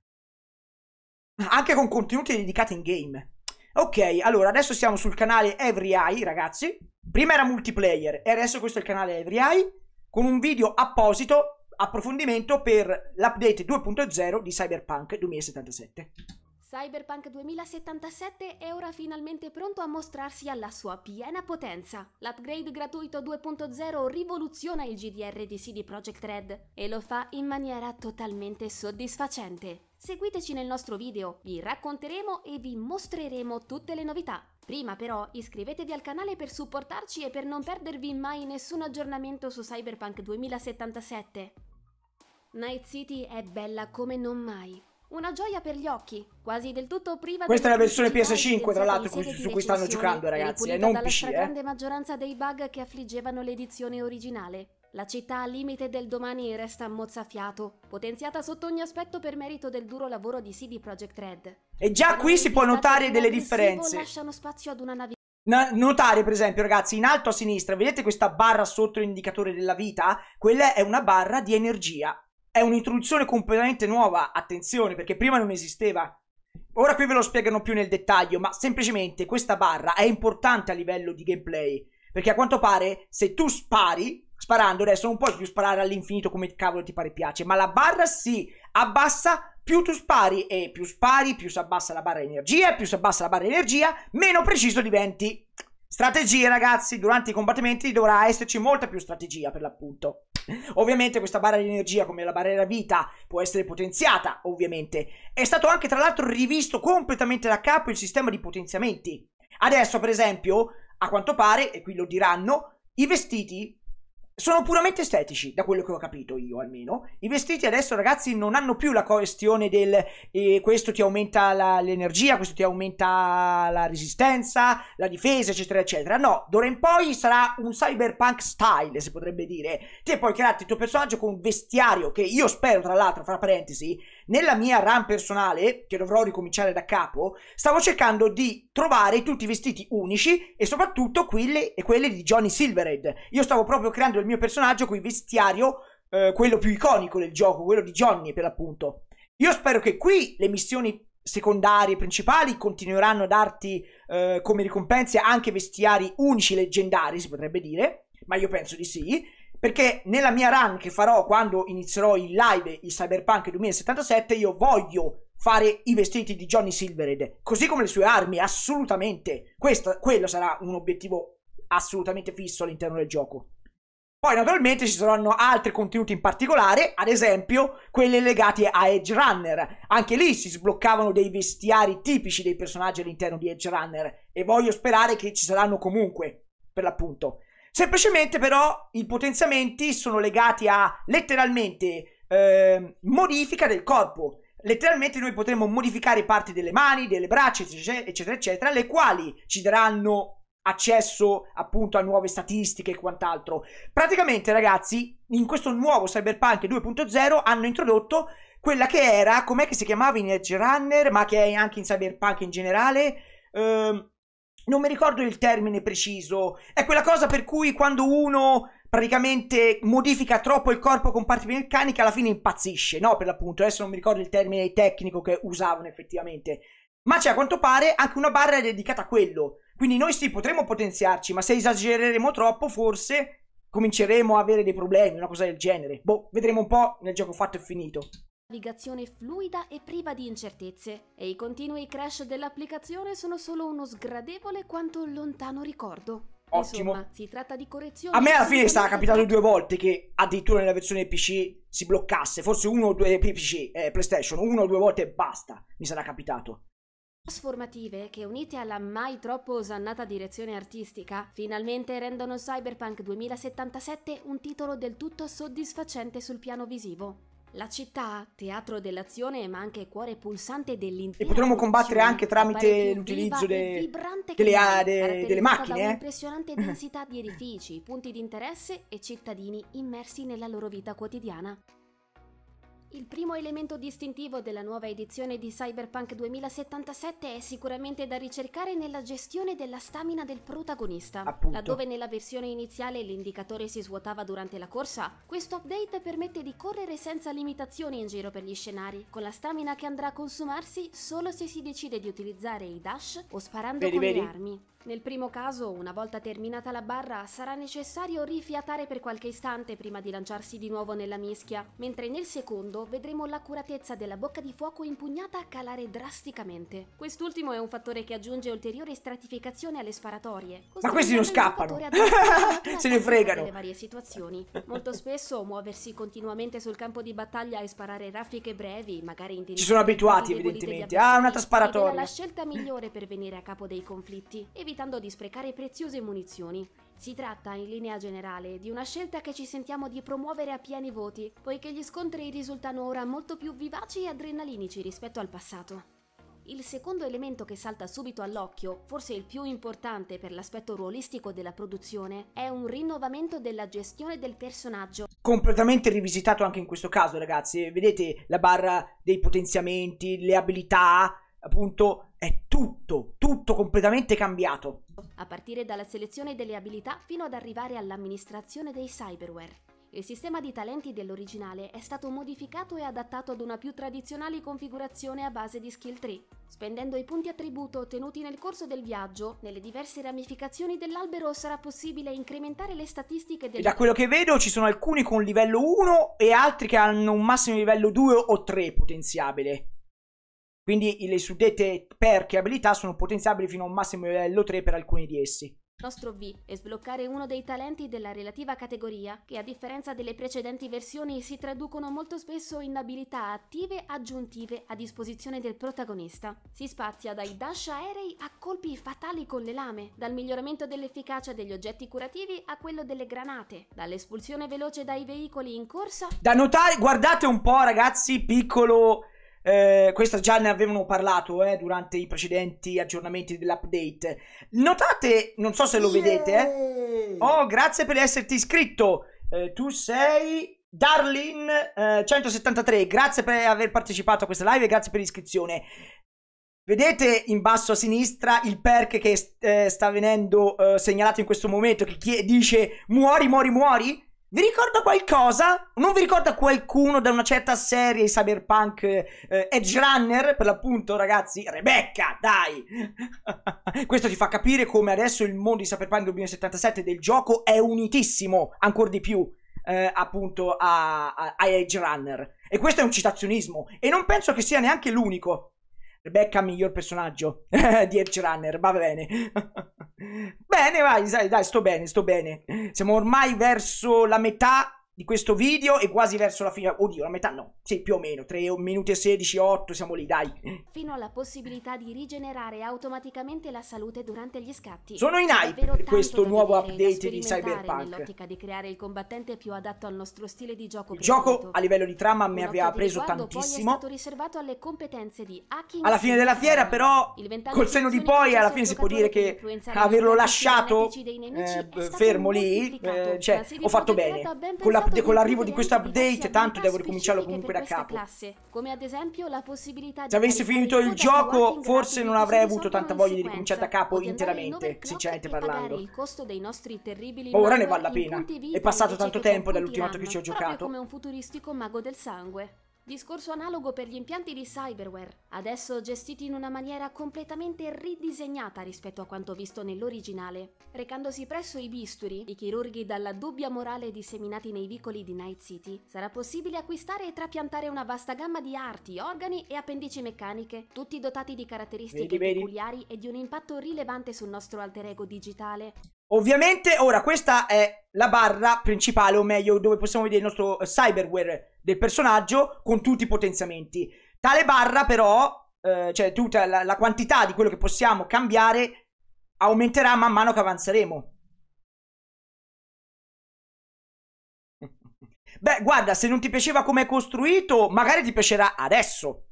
anche con contenuti dedicati in game. Ok, allora adesso siamo sul canale Every Eye, ragazzi. Prima era multiplayer e adesso questo è il canale Every Eye con un video apposito approfondimento per l'update 2.0 di Cyberpunk 2077.
Cyberpunk 2077 è ora finalmente pronto a mostrarsi alla sua piena potenza. L'upgrade gratuito 2.0 rivoluziona il GDR di CD Projekt Red e lo fa in maniera totalmente soddisfacente. Seguiteci nel nostro video, vi racconteremo e vi mostreremo tutte le novità. Prima però iscrivetevi al canale per supportarci e per non perdervi mai nessun aggiornamento su Cyberpunk 2077. Night City è bella come non mai. Una gioia per gli occhi, quasi del tutto priva Questa è la versione PS5, tra l'altro, su cui stanno giocando, ragazzi, e eh, non dalla PC, dalla grande eh. maggioranza dei bug che affliggevano l'edizione originale. La città al limite del domani resta mozzafiato, potenziata sotto ogni aspetto per merito del duro lavoro di CD Projekt Red.
E già qui si può notare delle differenze.
Lasciano spazio ad una navi-
Notare per esempio ragazzi in alto a sinistra vedete questa barra sotto l'indicatore della vita? Quella è una barra di energia è un'introduzione completamente nuova, attenzione, perché prima non esisteva. Ora qui ve lo spiegano più nel dettaglio, ma semplicemente questa barra è importante a livello di gameplay, perché a quanto pare se tu spari, sparando adesso non puoi più sparare all'infinito come cavolo ti pare piace, ma la barra si abbassa più tu spari e più spari, più si abbassa la barra di energia, più si abbassa la barra di energia, meno preciso diventi. Strategie ragazzi, durante i combattimenti dovrà esserci molta più strategia per l'appunto. Ovviamente questa barra di energia, come la barriera vita, può essere potenziata, ovviamente. È stato anche tra l'altro rivisto completamente da capo il sistema di potenziamenti. Adesso, per esempio, a quanto pare, e qui lo diranno, i vestiti sono puramente estetici, da quello che ho capito io almeno. I vestiti adesso, ragazzi, non hanno più la questione del eh, questo ti aumenta la, l'energia, questo ti aumenta la resistenza, la difesa, eccetera, eccetera. No, d'ora in poi sarà un cyberpunk style, si potrebbe dire. Te puoi crearti il tuo personaggio con un vestiario che io spero, tra l'altro, fra parentesi, nella mia run personale, che dovrò ricominciare da capo, stavo cercando di trovare tutti i vestiti unici e soprattutto quelli, e quelli di Johnny Silverhead. Io stavo proprio creando il mio personaggio con il vestiario, eh, quello più iconico del gioco, quello di Johnny per l'appunto. Io spero che qui le missioni secondarie principali continueranno a darti eh, come ricompense anche vestiari unici leggendari, si potrebbe dire, ma io penso di sì perché nella mia run che farò quando inizierò il live di Cyberpunk 2077 io voglio fare i vestiti di Johnny Silvered, così come le sue armi, assolutamente. Questo, quello sarà un obiettivo assolutamente fisso all'interno del gioco. Poi naturalmente ci saranno altri contenuti in particolare, ad esempio quelli legati a Edge Runner. Anche lì si sbloccavano dei vestiari tipici dei personaggi all'interno di Edge Runner e voglio sperare che ci saranno comunque, per l'appunto. Semplicemente però i potenziamenti sono legati a letteralmente eh, modifica del corpo. Letteralmente noi potremmo modificare parti delle mani, delle braccia, eccetera, eccetera, le quali ci daranno accesso appunto a nuove statistiche e quant'altro. Praticamente ragazzi, in questo nuovo Cyberpunk 2.0 hanno introdotto quella che era, com'è che si chiamava in Edge Runner, ma che è anche in Cyberpunk in generale, ehm, non mi ricordo il termine preciso, è quella cosa per cui quando uno praticamente modifica troppo il corpo con parti meccaniche alla fine impazzisce, no? Per l'appunto, adesso non mi ricordo il termine tecnico che usavano effettivamente, ma c'è a quanto pare anche una barra dedicata a quello. Quindi noi sì, potremmo potenziarci, ma se esagereremo troppo forse cominceremo a avere dei problemi, una cosa del genere. Boh, vedremo un po' nel gioco fatto e finito
navigazione fluida e priva di incertezze, e i continui crash dell'applicazione sono solo uno sgradevole quanto lontano ricordo. Ottimo. Insomma, si tratta di correzioni. A me alla fine sta capitato
due volte che addirittura nella versione PC si bloccasse, forse uno o due eh, PC, eh, PlayStation, uno o due volte e basta, mi sarà capitato
trasformative che unite alla mai troppo osannata direzione artistica finalmente rendono Cyberpunk 2077 un titolo del tutto soddisfacente sul piano visivo. La città, teatro dell'azione ma anche cuore pulsante dell'intera E potremmo combattere anche tramite l'utilizzo de, delle, aree, delle macchine. Da eh? Impressionante densità di edifici, punti di interesse e cittadini immersi nella loro vita quotidiana. Il primo elemento distintivo della nuova edizione di Cyberpunk 2077 è sicuramente da ricercare nella gestione della stamina del protagonista. Appunto. Laddove nella versione iniziale l'indicatore si svuotava durante la corsa, questo update permette di correre senza limitazioni in giro per gli scenari, con la stamina che andrà a consumarsi solo se si decide di utilizzare i dash o sparando vedi, con vedi. le armi. Nel primo caso, una volta terminata la barra, sarà necessario rifiatare per qualche istante prima di lanciarsi di nuovo nella mischia, mentre nel secondo vedremo l'accuratezza della bocca di fuoco impugnata calare drasticamente. Quest'ultimo è un fattore che aggiunge ulteriore stratificazione alle sparatorie. Ma questi non scappano! Se ne fregano! Le varie situazioni. Molto spesso muoversi continuamente sul campo di battaglia e sparare raffiche brevi, magari in Ci sono abituati evidentemente. Ah,
un'altra sparatoria! È la
scelta migliore per venire a capo dei conflitti. Evitare evitando di sprecare preziose munizioni. Si tratta, in linea generale, di una scelta che ci sentiamo di promuovere a pieni voti, poiché gli scontri risultano ora molto più vivaci e adrenalinici rispetto al passato. Il secondo elemento che salta subito all'occhio, forse il più importante per l'aspetto ruolistico della produzione, è un rinnovamento della gestione del personaggio.
Completamente rivisitato anche in questo caso, ragazzi. Vedete la barra dei potenziamenti, le abilità, appunto è tutto, tutto completamente cambiato.
A partire dalla selezione delle abilità fino ad arrivare all'amministrazione dei cyberware. Il sistema di talenti dell'originale è stato modificato e adattato ad una più tradizionale configurazione a base di skill tree, spendendo i punti attributo ottenuti nel corso del viaggio, nelle diverse ramificazioni dell'albero sarà possibile incrementare le statistiche del... E da quello
che vedo ci sono alcuni con livello 1 e altri che hanno un massimo livello 2 o 3 potenziabile. Quindi le suddette perk e abilità sono potenziabili fino a un massimo livello 3 per alcuni di essi. Il
Nostro V è sbloccare uno dei talenti della relativa categoria, che a differenza delle precedenti versioni si traducono molto spesso in abilità attive aggiuntive a disposizione del protagonista. Si spazia dai dash aerei a colpi fatali con le lame, dal miglioramento dell'efficacia degli oggetti curativi a quello delle granate, dall'espulsione veloce dai veicoli in corsa.
Da notare, guardate un po' ragazzi, piccolo eh, questo già ne avevano parlato eh, durante i precedenti aggiornamenti dell'update. Notate, non so se lo yeah. vedete, eh. oh grazie per esserti iscritto, eh, tu sei Darlin173, eh, grazie per aver partecipato a questa live e grazie per l'iscrizione. Vedete in basso a sinistra il perk che eh, sta venendo segnalato in questo momento che dice muori, muori, muori? Vi ricorda qualcosa? Non vi ricorda qualcuno da una certa serie di cyberpunk eh, Edge Runner? Per l'appunto, ragazzi, Rebecca, dai! Questo ti fa capire come adesso il mondo di cyberpunk 2077 del gioco è unitissimo, ancora di più, eh, appunto, a, a, a Edge Runner. E questo è un citazionismo. E non penso che sia neanche l'unico. Rebecca miglior personaggio di Edge Runner, va bene. bene, vai, dai, dai, sto bene, sto bene. Siamo ormai verso la metà di questo video e quasi verso la fine, oddio la metà no, sì più o meno, 3 minuti e 16, 8, siamo lì dai.
Fino alla possibilità di rigenerare automaticamente la salute durante gli scatti. Sono in hype per questo nuovo update di Cyberpunk. Nell'ottica di creare il combattente più adatto al nostro stile di gioco. Il gioco
a livello di trama mi aveva preso tantissimo. Poi è
stato riservato alle competenze di hacking. Alla fine della fiera però, col senno di poi, alla fine si può dire che averlo lasciato eh, fermo
lì, eh, cioè ho fatto bene. Con la di con l'arrivo di questo update, tanto devo ricominciarlo comunque da capo. Classe,
esempio, Se avessi
finito il gioco, forse non avrei avuto tanta voglia di ricominciare da capo interamente, sinceramente parlando.
Ora ne vale la pena. È passato tanto tempo dall'ultima volta che ci ho giocato. come un futuristico mago del sangue. Discorso analogo per gli impianti di cyberware, adesso gestiti in una maniera completamente ridisegnata rispetto a quanto visto nell'originale. Recandosi presso i bisturi, i chirurghi dalla dubbia morale disseminati nei vicoli di Night City, sarà possibile acquistare e trapiantare una vasta gamma di arti, organi e appendici meccaniche, tutti dotati di caratteristiche vedi, peculiari e di un impatto rilevante sul nostro alter ego digitale.
Ovviamente, ora, questa è la barra principale, o meglio, dove possiamo vedere il nostro cyberware del personaggio con tutti i potenziamenti. Tale barra, però, eh, cioè tutta la, la quantità di quello che possiamo cambiare aumenterà man mano che avanzeremo. Beh, guarda, se non ti piaceva come è costruito, magari ti piacerà adesso.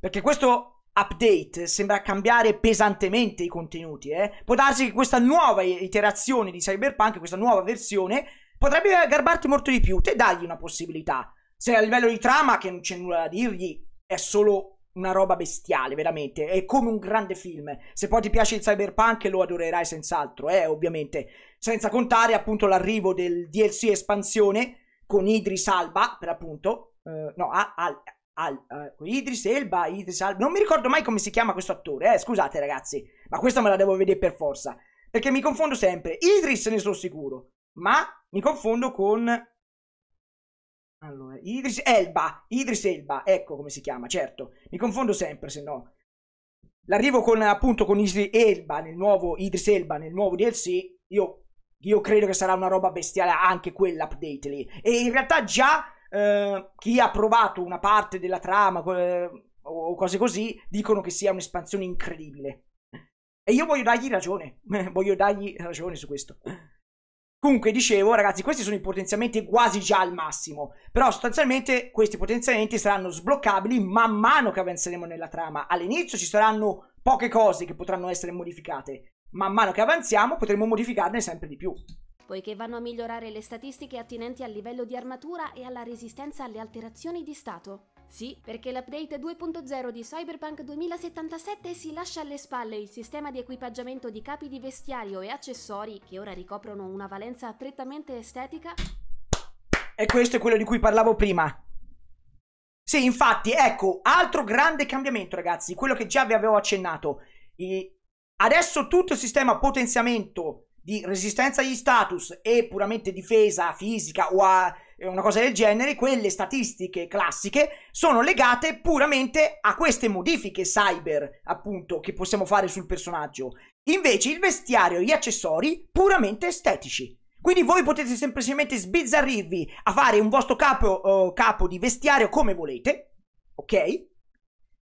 Perché questo update sembra cambiare pesantemente i contenuti. Eh? Può darsi che questa nuova iterazione di Cyberpunk, questa nuova versione, potrebbe garbarti molto di più. Te dagli una possibilità. Se a livello di trama, che non c'è nulla da dirgli, è solo una roba bestiale, veramente. È come un grande film. Se poi ti piace il cyberpunk, lo adorerai senz'altro, eh, ovviamente. Senza contare appunto l'arrivo del DLC espansione con Idris Alba, per appunto. Eh, no, Al- Al- al, uh, Idris Elba, Idris Alba, non mi ricordo mai come si chiama questo attore, eh, scusate ragazzi, ma questa me la devo vedere per forza, perché mi confondo sempre, Idris ne sono sicuro, ma mi confondo con... Allora, Idris Elba, Idris Elba, ecco come si chiama, certo, mi confondo sempre se no. L'arrivo con appunto con Idris Elba nel nuovo Idris Elba nel nuovo DLC, io, io credo che sarà una roba bestiale anche quell'update lì. E in realtà già Ehm, chi ha provato una parte della trama eh, o cose così dicono che sia un'espansione incredibile. E io voglio dargli ragione, voglio dargli ragione su questo. Comunque, dicevo, ragazzi, questi sono i potenziamenti quasi già al massimo. Però sostanzialmente questi potenziamenti saranno sbloccabili man mano che avanzeremo nella trama. All'inizio ci saranno poche cose che potranno essere modificate. Man mano che avanziamo potremo modificarne sempre di più
poiché vanno a migliorare le statistiche attinenti al livello di armatura e alla resistenza alle alterazioni di stato. Sì, perché l'update 2.0 di Cyberpunk 2077 si lascia alle spalle il sistema di equipaggiamento di capi di vestiario e accessori che ora ricoprono una valenza prettamente estetica.
E questo è quello di cui parlavo prima. Sì, infatti, ecco, altro grande cambiamento, ragazzi, quello che già vi avevo accennato. E adesso tutto il sistema potenziamento di resistenza agli status e puramente difesa fisica o a eh, una cosa del genere, quelle statistiche classiche sono legate puramente a queste modifiche cyber, appunto, che possiamo fare sul personaggio. Invece il vestiario e gli accessori puramente estetici. Quindi voi potete semplicemente sbizzarrirvi a fare un vostro capo, uh, capo di vestiario come volete, ok?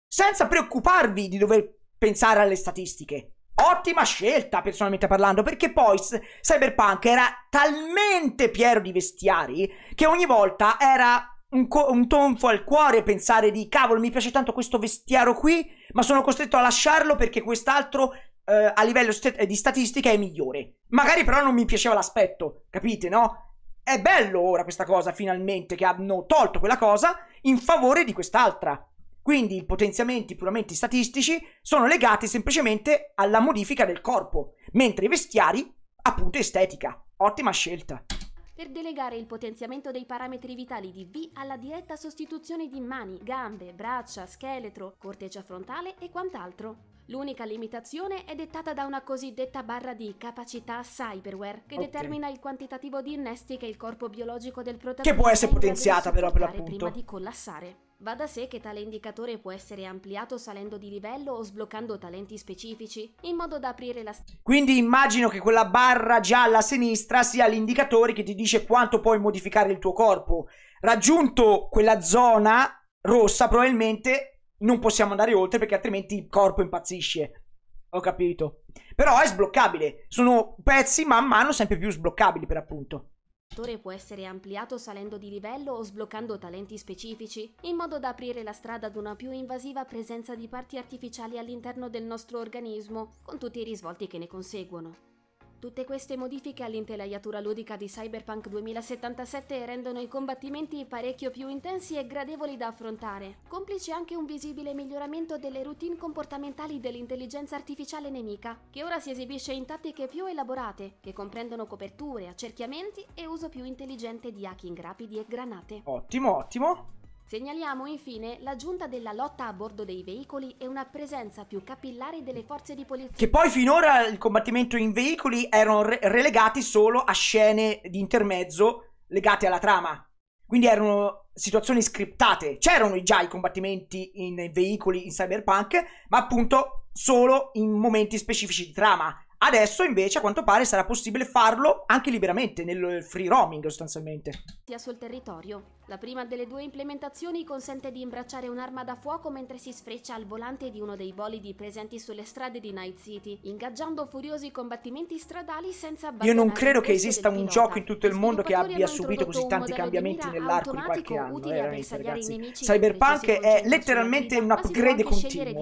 Senza preoccuparvi di dover pensare alle statistiche. Ottima scelta, personalmente parlando, perché poi Cyberpunk era talmente pieno di vestiari che ogni volta era un, co- un, tonfo al cuore pensare di cavolo, mi piace tanto questo vestiario qui, ma sono costretto a lasciarlo perché quest'altro eh, a livello st- eh, di statistica è migliore. Magari però non mi piaceva l'aspetto, capite, no? È bello ora questa cosa, finalmente, che hanno tolto quella cosa in favore di quest'altra. Quindi i potenziamenti puramente statistici sono legati semplicemente alla modifica del corpo, mentre i vestiari, appunto, estetica. Ottima scelta
per delegare il potenziamento dei parametri vitali di V alla diretta sostituzione di mani, gambe, braccia, scheletro, corteccia frontale e quant'altro. L'unica limitazione è dettata da una cosiddetta barra di capacità cyberware che okay. determina il quantitativo di innesti che il corpo biologico del protagonista che può essere potenziata però per l'appunto prima di collassare. Va da sé che tale indicatore può essere ampliato salendo di livello o sbloccando talenti specifici, in modo da aprire la...
Quindi immagino che quella barra gialla a sinistra sia l'indicatore che ti dice quanto puoi modificare il tuo corpo. Raggiunto quella zona rossa, probabilmente non possiamo andare oltre perché altrimenti il corpo impazzisce. Ho capito. Però è sbloccabile. Sono pezzi man mano sempre più sbloccabili per appunto
l'attore può essere ampliato salendo di livello o sbloccando talenti specifici, in modo da aprire la strada ad una più invasiva presenza di parti artificiali all'interno del nostro organismo, con tutti i risvolti che ne conseguono. Tutte queste modifiche all'intelaiatura ludica di Cyberpunk 2077 rendono i combattimenti parecchio più intensi e gradevoli da affrontare, complice anche un visibile miglioramento delle routine comportamentali dell'intelligenza artificiale nemica, che ora si esibisce in tattiche più elaborate, che comprendono coperture, accerchiamenti e uso più intelligente di hacking rapidi e granate. Ottimo, ottimo! Segnaliamo infine l'aggiunta della lotta a bordo dei veicoli e una presenza più capillare delle forze di
polizia. Che poi finora il combattimento in veicoli erano re relegati solo a scene di intermezzo legate alla trama. Quindi erano situazioni scriptate. C'erano già i combattimenti in veicoli in cyberpunk, ma appunto solo in momenti specifici di trama. Adesso invece a quanto pare sarà possibile farlo anche liberamente nel free roaming sostanzialmente.
Sia sul territorio la prima delle due implementazioni consente di imbracciare un'arma da fuoco mentre si sfreccia al volante di uno dei bolidi presenti sulle strade di Night City, ingaggiando furiosi combattimenti stradali senza Io non credo che esista un gioco
in tutto il mondo che abbia subito così tanti cambiamenti nell'arco di qualche anno, eh, ragazzi. Cyberpunk è letteralmente un upgrade continuo.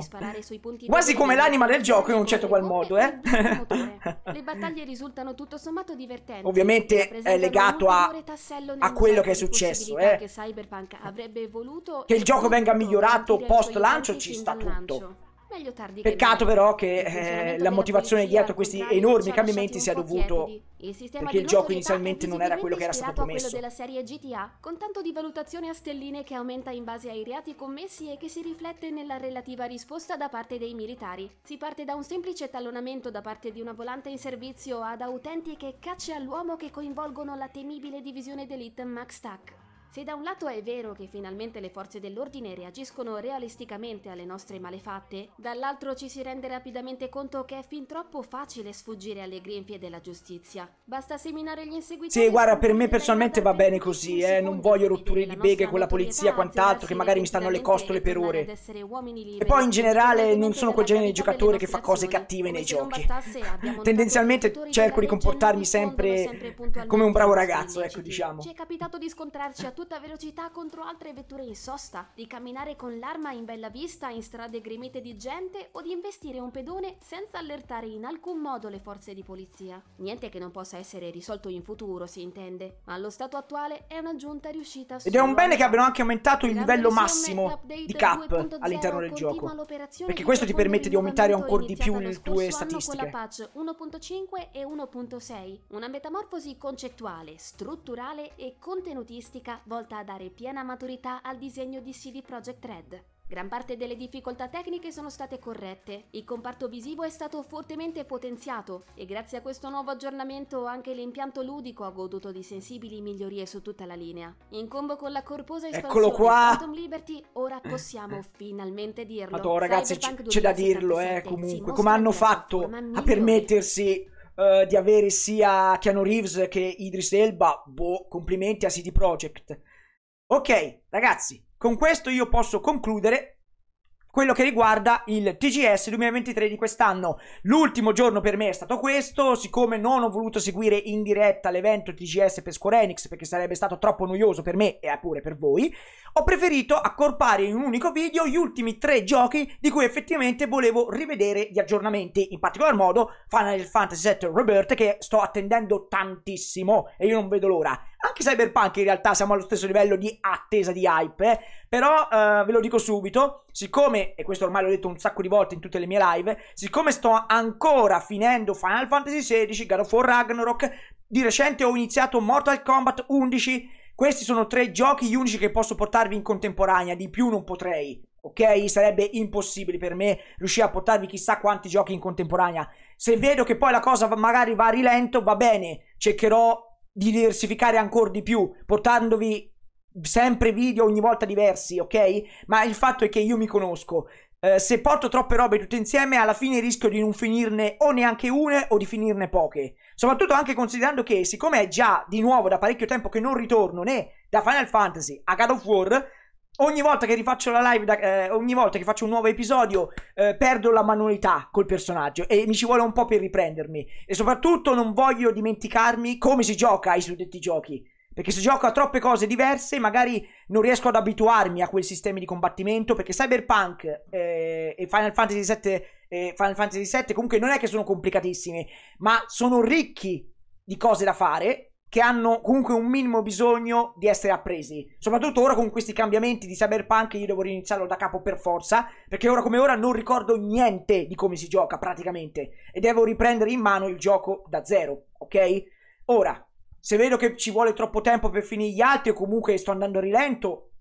Quasi come l'anima
del gioco in un certo qual modo, eh. Le
battaglie risultano tutto sommato divertenti. Ovviamente è legato a, a quello che è successo, eh che Cyberpunk avrebbe voluto che il
gioco venga migliorato post lancio ci sta tutto. Lancio. Peccato però che eh, la motivazione dietro a questi enormi diciamo, cambiamenti sia dovuto
il perché il gioco inizialmente non era quello che era stato promesso. quello della serie GTA, con tanto di valutazione a stelline che aumenta in base ai reati commessi e che si riflette nella relativa risposta da parte dei militari. Si parte da un semplice tallonamento da parte di una volante in servizio ad autentiche cacce all'uomo che coinvolgono la temibile divisione d'elite Max Tack. Se da un lato è vero che finalmente le forze dell'ordine reagiscono realisticamente alle nostre malefatte, dall'altro ci si rende rapidamente conto che è fin troppo facile sfuggire alle grinfie della giustizia. Basta seminare gli inseguitori. Sì,
guarda, per me personalmente va bene così, eh. Non voglio rotture di beghe con la polizia, e quant'altro, che magari mi stanno alle costole per ore. e poi in generale non sono quel genere di giocatore che fa cose cattive nei giochi. Tendenzialmente cerco di comportarmi sempre come un bravo ragazzo, ecco, diciamo. Ci è
capitato di scontrarci a tutti tutta velocità contro altre vetture in sosta, di camminare con l'arma in bella vista in strade gremite di gente o di investire un pedone senza allertare in alcun modo le forze di polizia. Niente che non possa essere risolto in futuro, si intende, ma allo stato attuale è una giunta riuscita solo... Ed è un bene che abbiano
anche aumentato il livello massimo di cap all'interno del gioco, perché questo ti permette di aumentare ancora di più le tue statistiche. Con la
patch 1.5 e 1.6, una metamorfosi concettuale, strutturale e contenutistica volta a dare piena maturità al disegno di CD Projekt Red. Gran parte delle difficoltà tecniche sono state corrette, il comparto visivo è stato fortemente potenziato e grazie a questo nuovo aggiornamento anche l'impianto ludico ha goduto di sensibili migliorie su tutta la linea. In combo con la corposa espansione di Phantom Liberty, ora eh. possiamo finalmente dirlo. Madonna ragazzi, c'è da dirlo eh, comunque, come
hanno fatto a permettersi eh, di avere sia Keanu Reeves che Idris Elba, boh, complimenti a City Project. Ok, ragazzi, con questo io posso concludere quello che riguarda il TGS 2023 di quest'anno. L'ultimo giorno per me è stato questo, siccome non ho voluto seguire in diretta l'evento TGS per Square Enix perché sarebbe stato troppo noioso per me e pure per voi ho preferito accorpare in un unico video gli ultimi tre giochi di cui effettivamente volevo rivedere gli aggiornamenti, in particolar modo Final Fantasy VII Rebirth che sto attendendo tantissimo e io non vedo l'ora. Anche Cyberpunk in realtà siamo allo stesso livello di attesa di hype, eh? però eh, ve lo dico subito, siccome, e questo ormai l'ho detto un sacco di volte in tutte le mie live, siccome sto ancora finendo Final Fantasy XVI, God of War Ragnarok, di recente ho iniziato Mortal Kombat 11, questi sono tre giochi gli unici che posso portarvi in contemporanea, di più non potrei. Ok? Sarebbe impossibile per me riuscire a portarvi chissà quanti giochi in contemporanea. Se vedo che poi la cosa magari va a rilento, va bene, cercherò di diversificare ancora di più, portandovi sempre video ogni volta diversi, ok? Ma il fatto è che io mi conosco. Eh, se porto troppe robe tutte insieme alla fine rischio di non finirne o neanche una o di finirne poche. Soprattutto anche considerando che siccome è già di nuovo da parecchio tempo che non ritorno né da Final Fantasy a God of War, ogni volta che rifaccio la live, da, eh, ogni volta che faccio un nuovo episodio, eh, perdo la manualità col personaggio e mi ci vuole un po' per riprendermi. E soprattutto non voglio dimenticarmi come si gioca ai suddetti giochi. Perché se gioco a troppe cose diverse, magari non riesco ad abituarmi a quel sistema di combattimento. Perché Cyberpunk eh, e Final Fantasy VII, eh, Final Fantasy VII comunque non è che sono complicatissimi, ma sono ricchi di cose da fare che hanno comunque un minimo bisogno di essere appresi. Soprattutto ora con questi cambiamenti di Cyberpunk io devo riniziarlo da capo per forza, perché ora come ora non ricordo niente di come si gioca praticamente e devo riprendere in mano il gioco da zero, ok? Ora, se vedo che ci vuole troppo tempo per finire gli altri o comunque sto andando a rilento,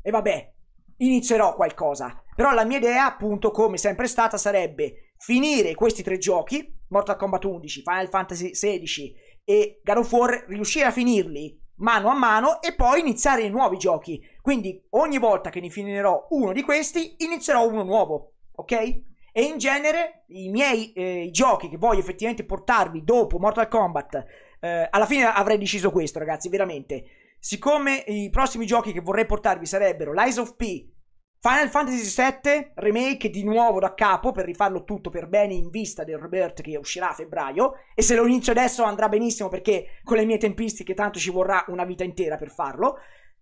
e vabbè, inizierò qualcosa. Però la mia idea, appunto, come sempre stata, sarebbe finire questi tre giochi, Mortal Kombat 11, Final Fantasy 16 e God of War, riuscire a finirli mano a mano e poi iniziare i nuovi giochi. Quindi ogni volta che ne finirò uno di questi, inizierò uno nuovo, ok? E in genere i miei eh, giochi che voglio effettivamente portarvi dopo Mortal Kombat, eh, alla fine avrei deciso questo, ragazzi, veramente. Siccome i prossimi giochi che vorrei portarvi sarebbero Lies of P, Final Fantasy VII Remake di nuovo da capo per rifarlo tutto per bene in vista del Robert che uscirà a febbraio e se lo inizio adesso andrà benissimo perché con le mie tempistiche tanto ci vorrà una vita intera per farlo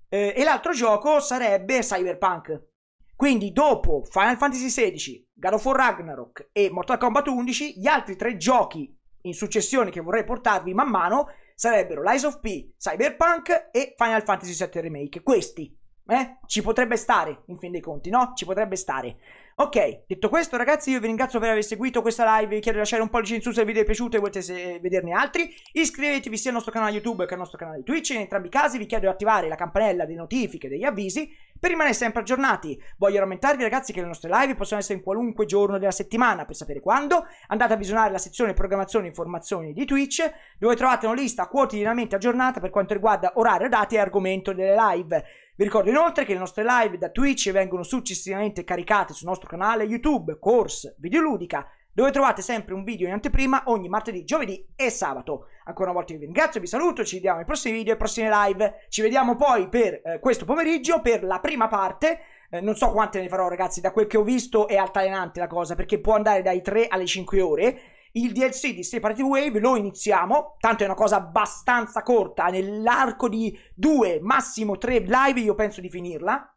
eh, e l'altro gioco sarebbe Cyberpunk quindi dopo Final Fantasy XVI, God of War Ragnarok e Mortal Kombat 11 gli altri tre giochi in successione che vorrei portarvi man mano sarebbero Lies of P, Cyberpunk e Final Fantasy VII Remake. Questi, eh? Ci potrebbe stare, in fin dei conti, no? Ci potrebbe stare. Ok, detto questo ragazzi io vi ringrazio per aver seguito questa live, vi chiedo di lasciare un pollice in su se il video è piaciuto e volete eh, vederne altri, iscrivetevi sia al nostro canale YouTube che al nostro canale Twitch, in entrambi i casi vi chiedo di attivare la campanella delle notifiche e degli avvisi per rimanere sempre aggiornati. Voglio rammentarvi ragazzi che le nostre live possono essere in qualunque giorno della settimana, per sapere quando andate a visionare la sezione programmazione e informazioni di Twitch, dove trovate una lista quotidianamente aggiornata per quanto riguarda orario, dati e argomento delle live. Vi ricordo inoltre che le nostre live da Twitch vengono successivamente caricate sul nostro canale YouTube, Course Videoludica, dove trovate sempre un video in anteprima ogni martedì, giovedì e sabato. Ancora una volta vi ringrazio, vi saluto, ci vediamo nei prossimi video e prossime live. Ci vediamo poi per eh, questo pomeriggio per la prima parte. Eh, non so quante ne farò ragazzi, da quel che ho visto è altalenante la cosa perché può andare dai 3 alle 5 ore. Il DLC di Separate Wave lo iniziamo, tanto è una cosa abbastanza corta, nell'arco di 2, massimo 3 live io penso di finirla.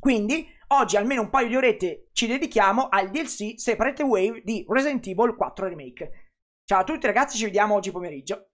Quindi Oggi almeno un paio di orette ci dedichiamo al DLC Separate Wave di Resident Evil 4 Remake. Ciao a tutti ragazzi, ci vediamo oggi pomeriggio.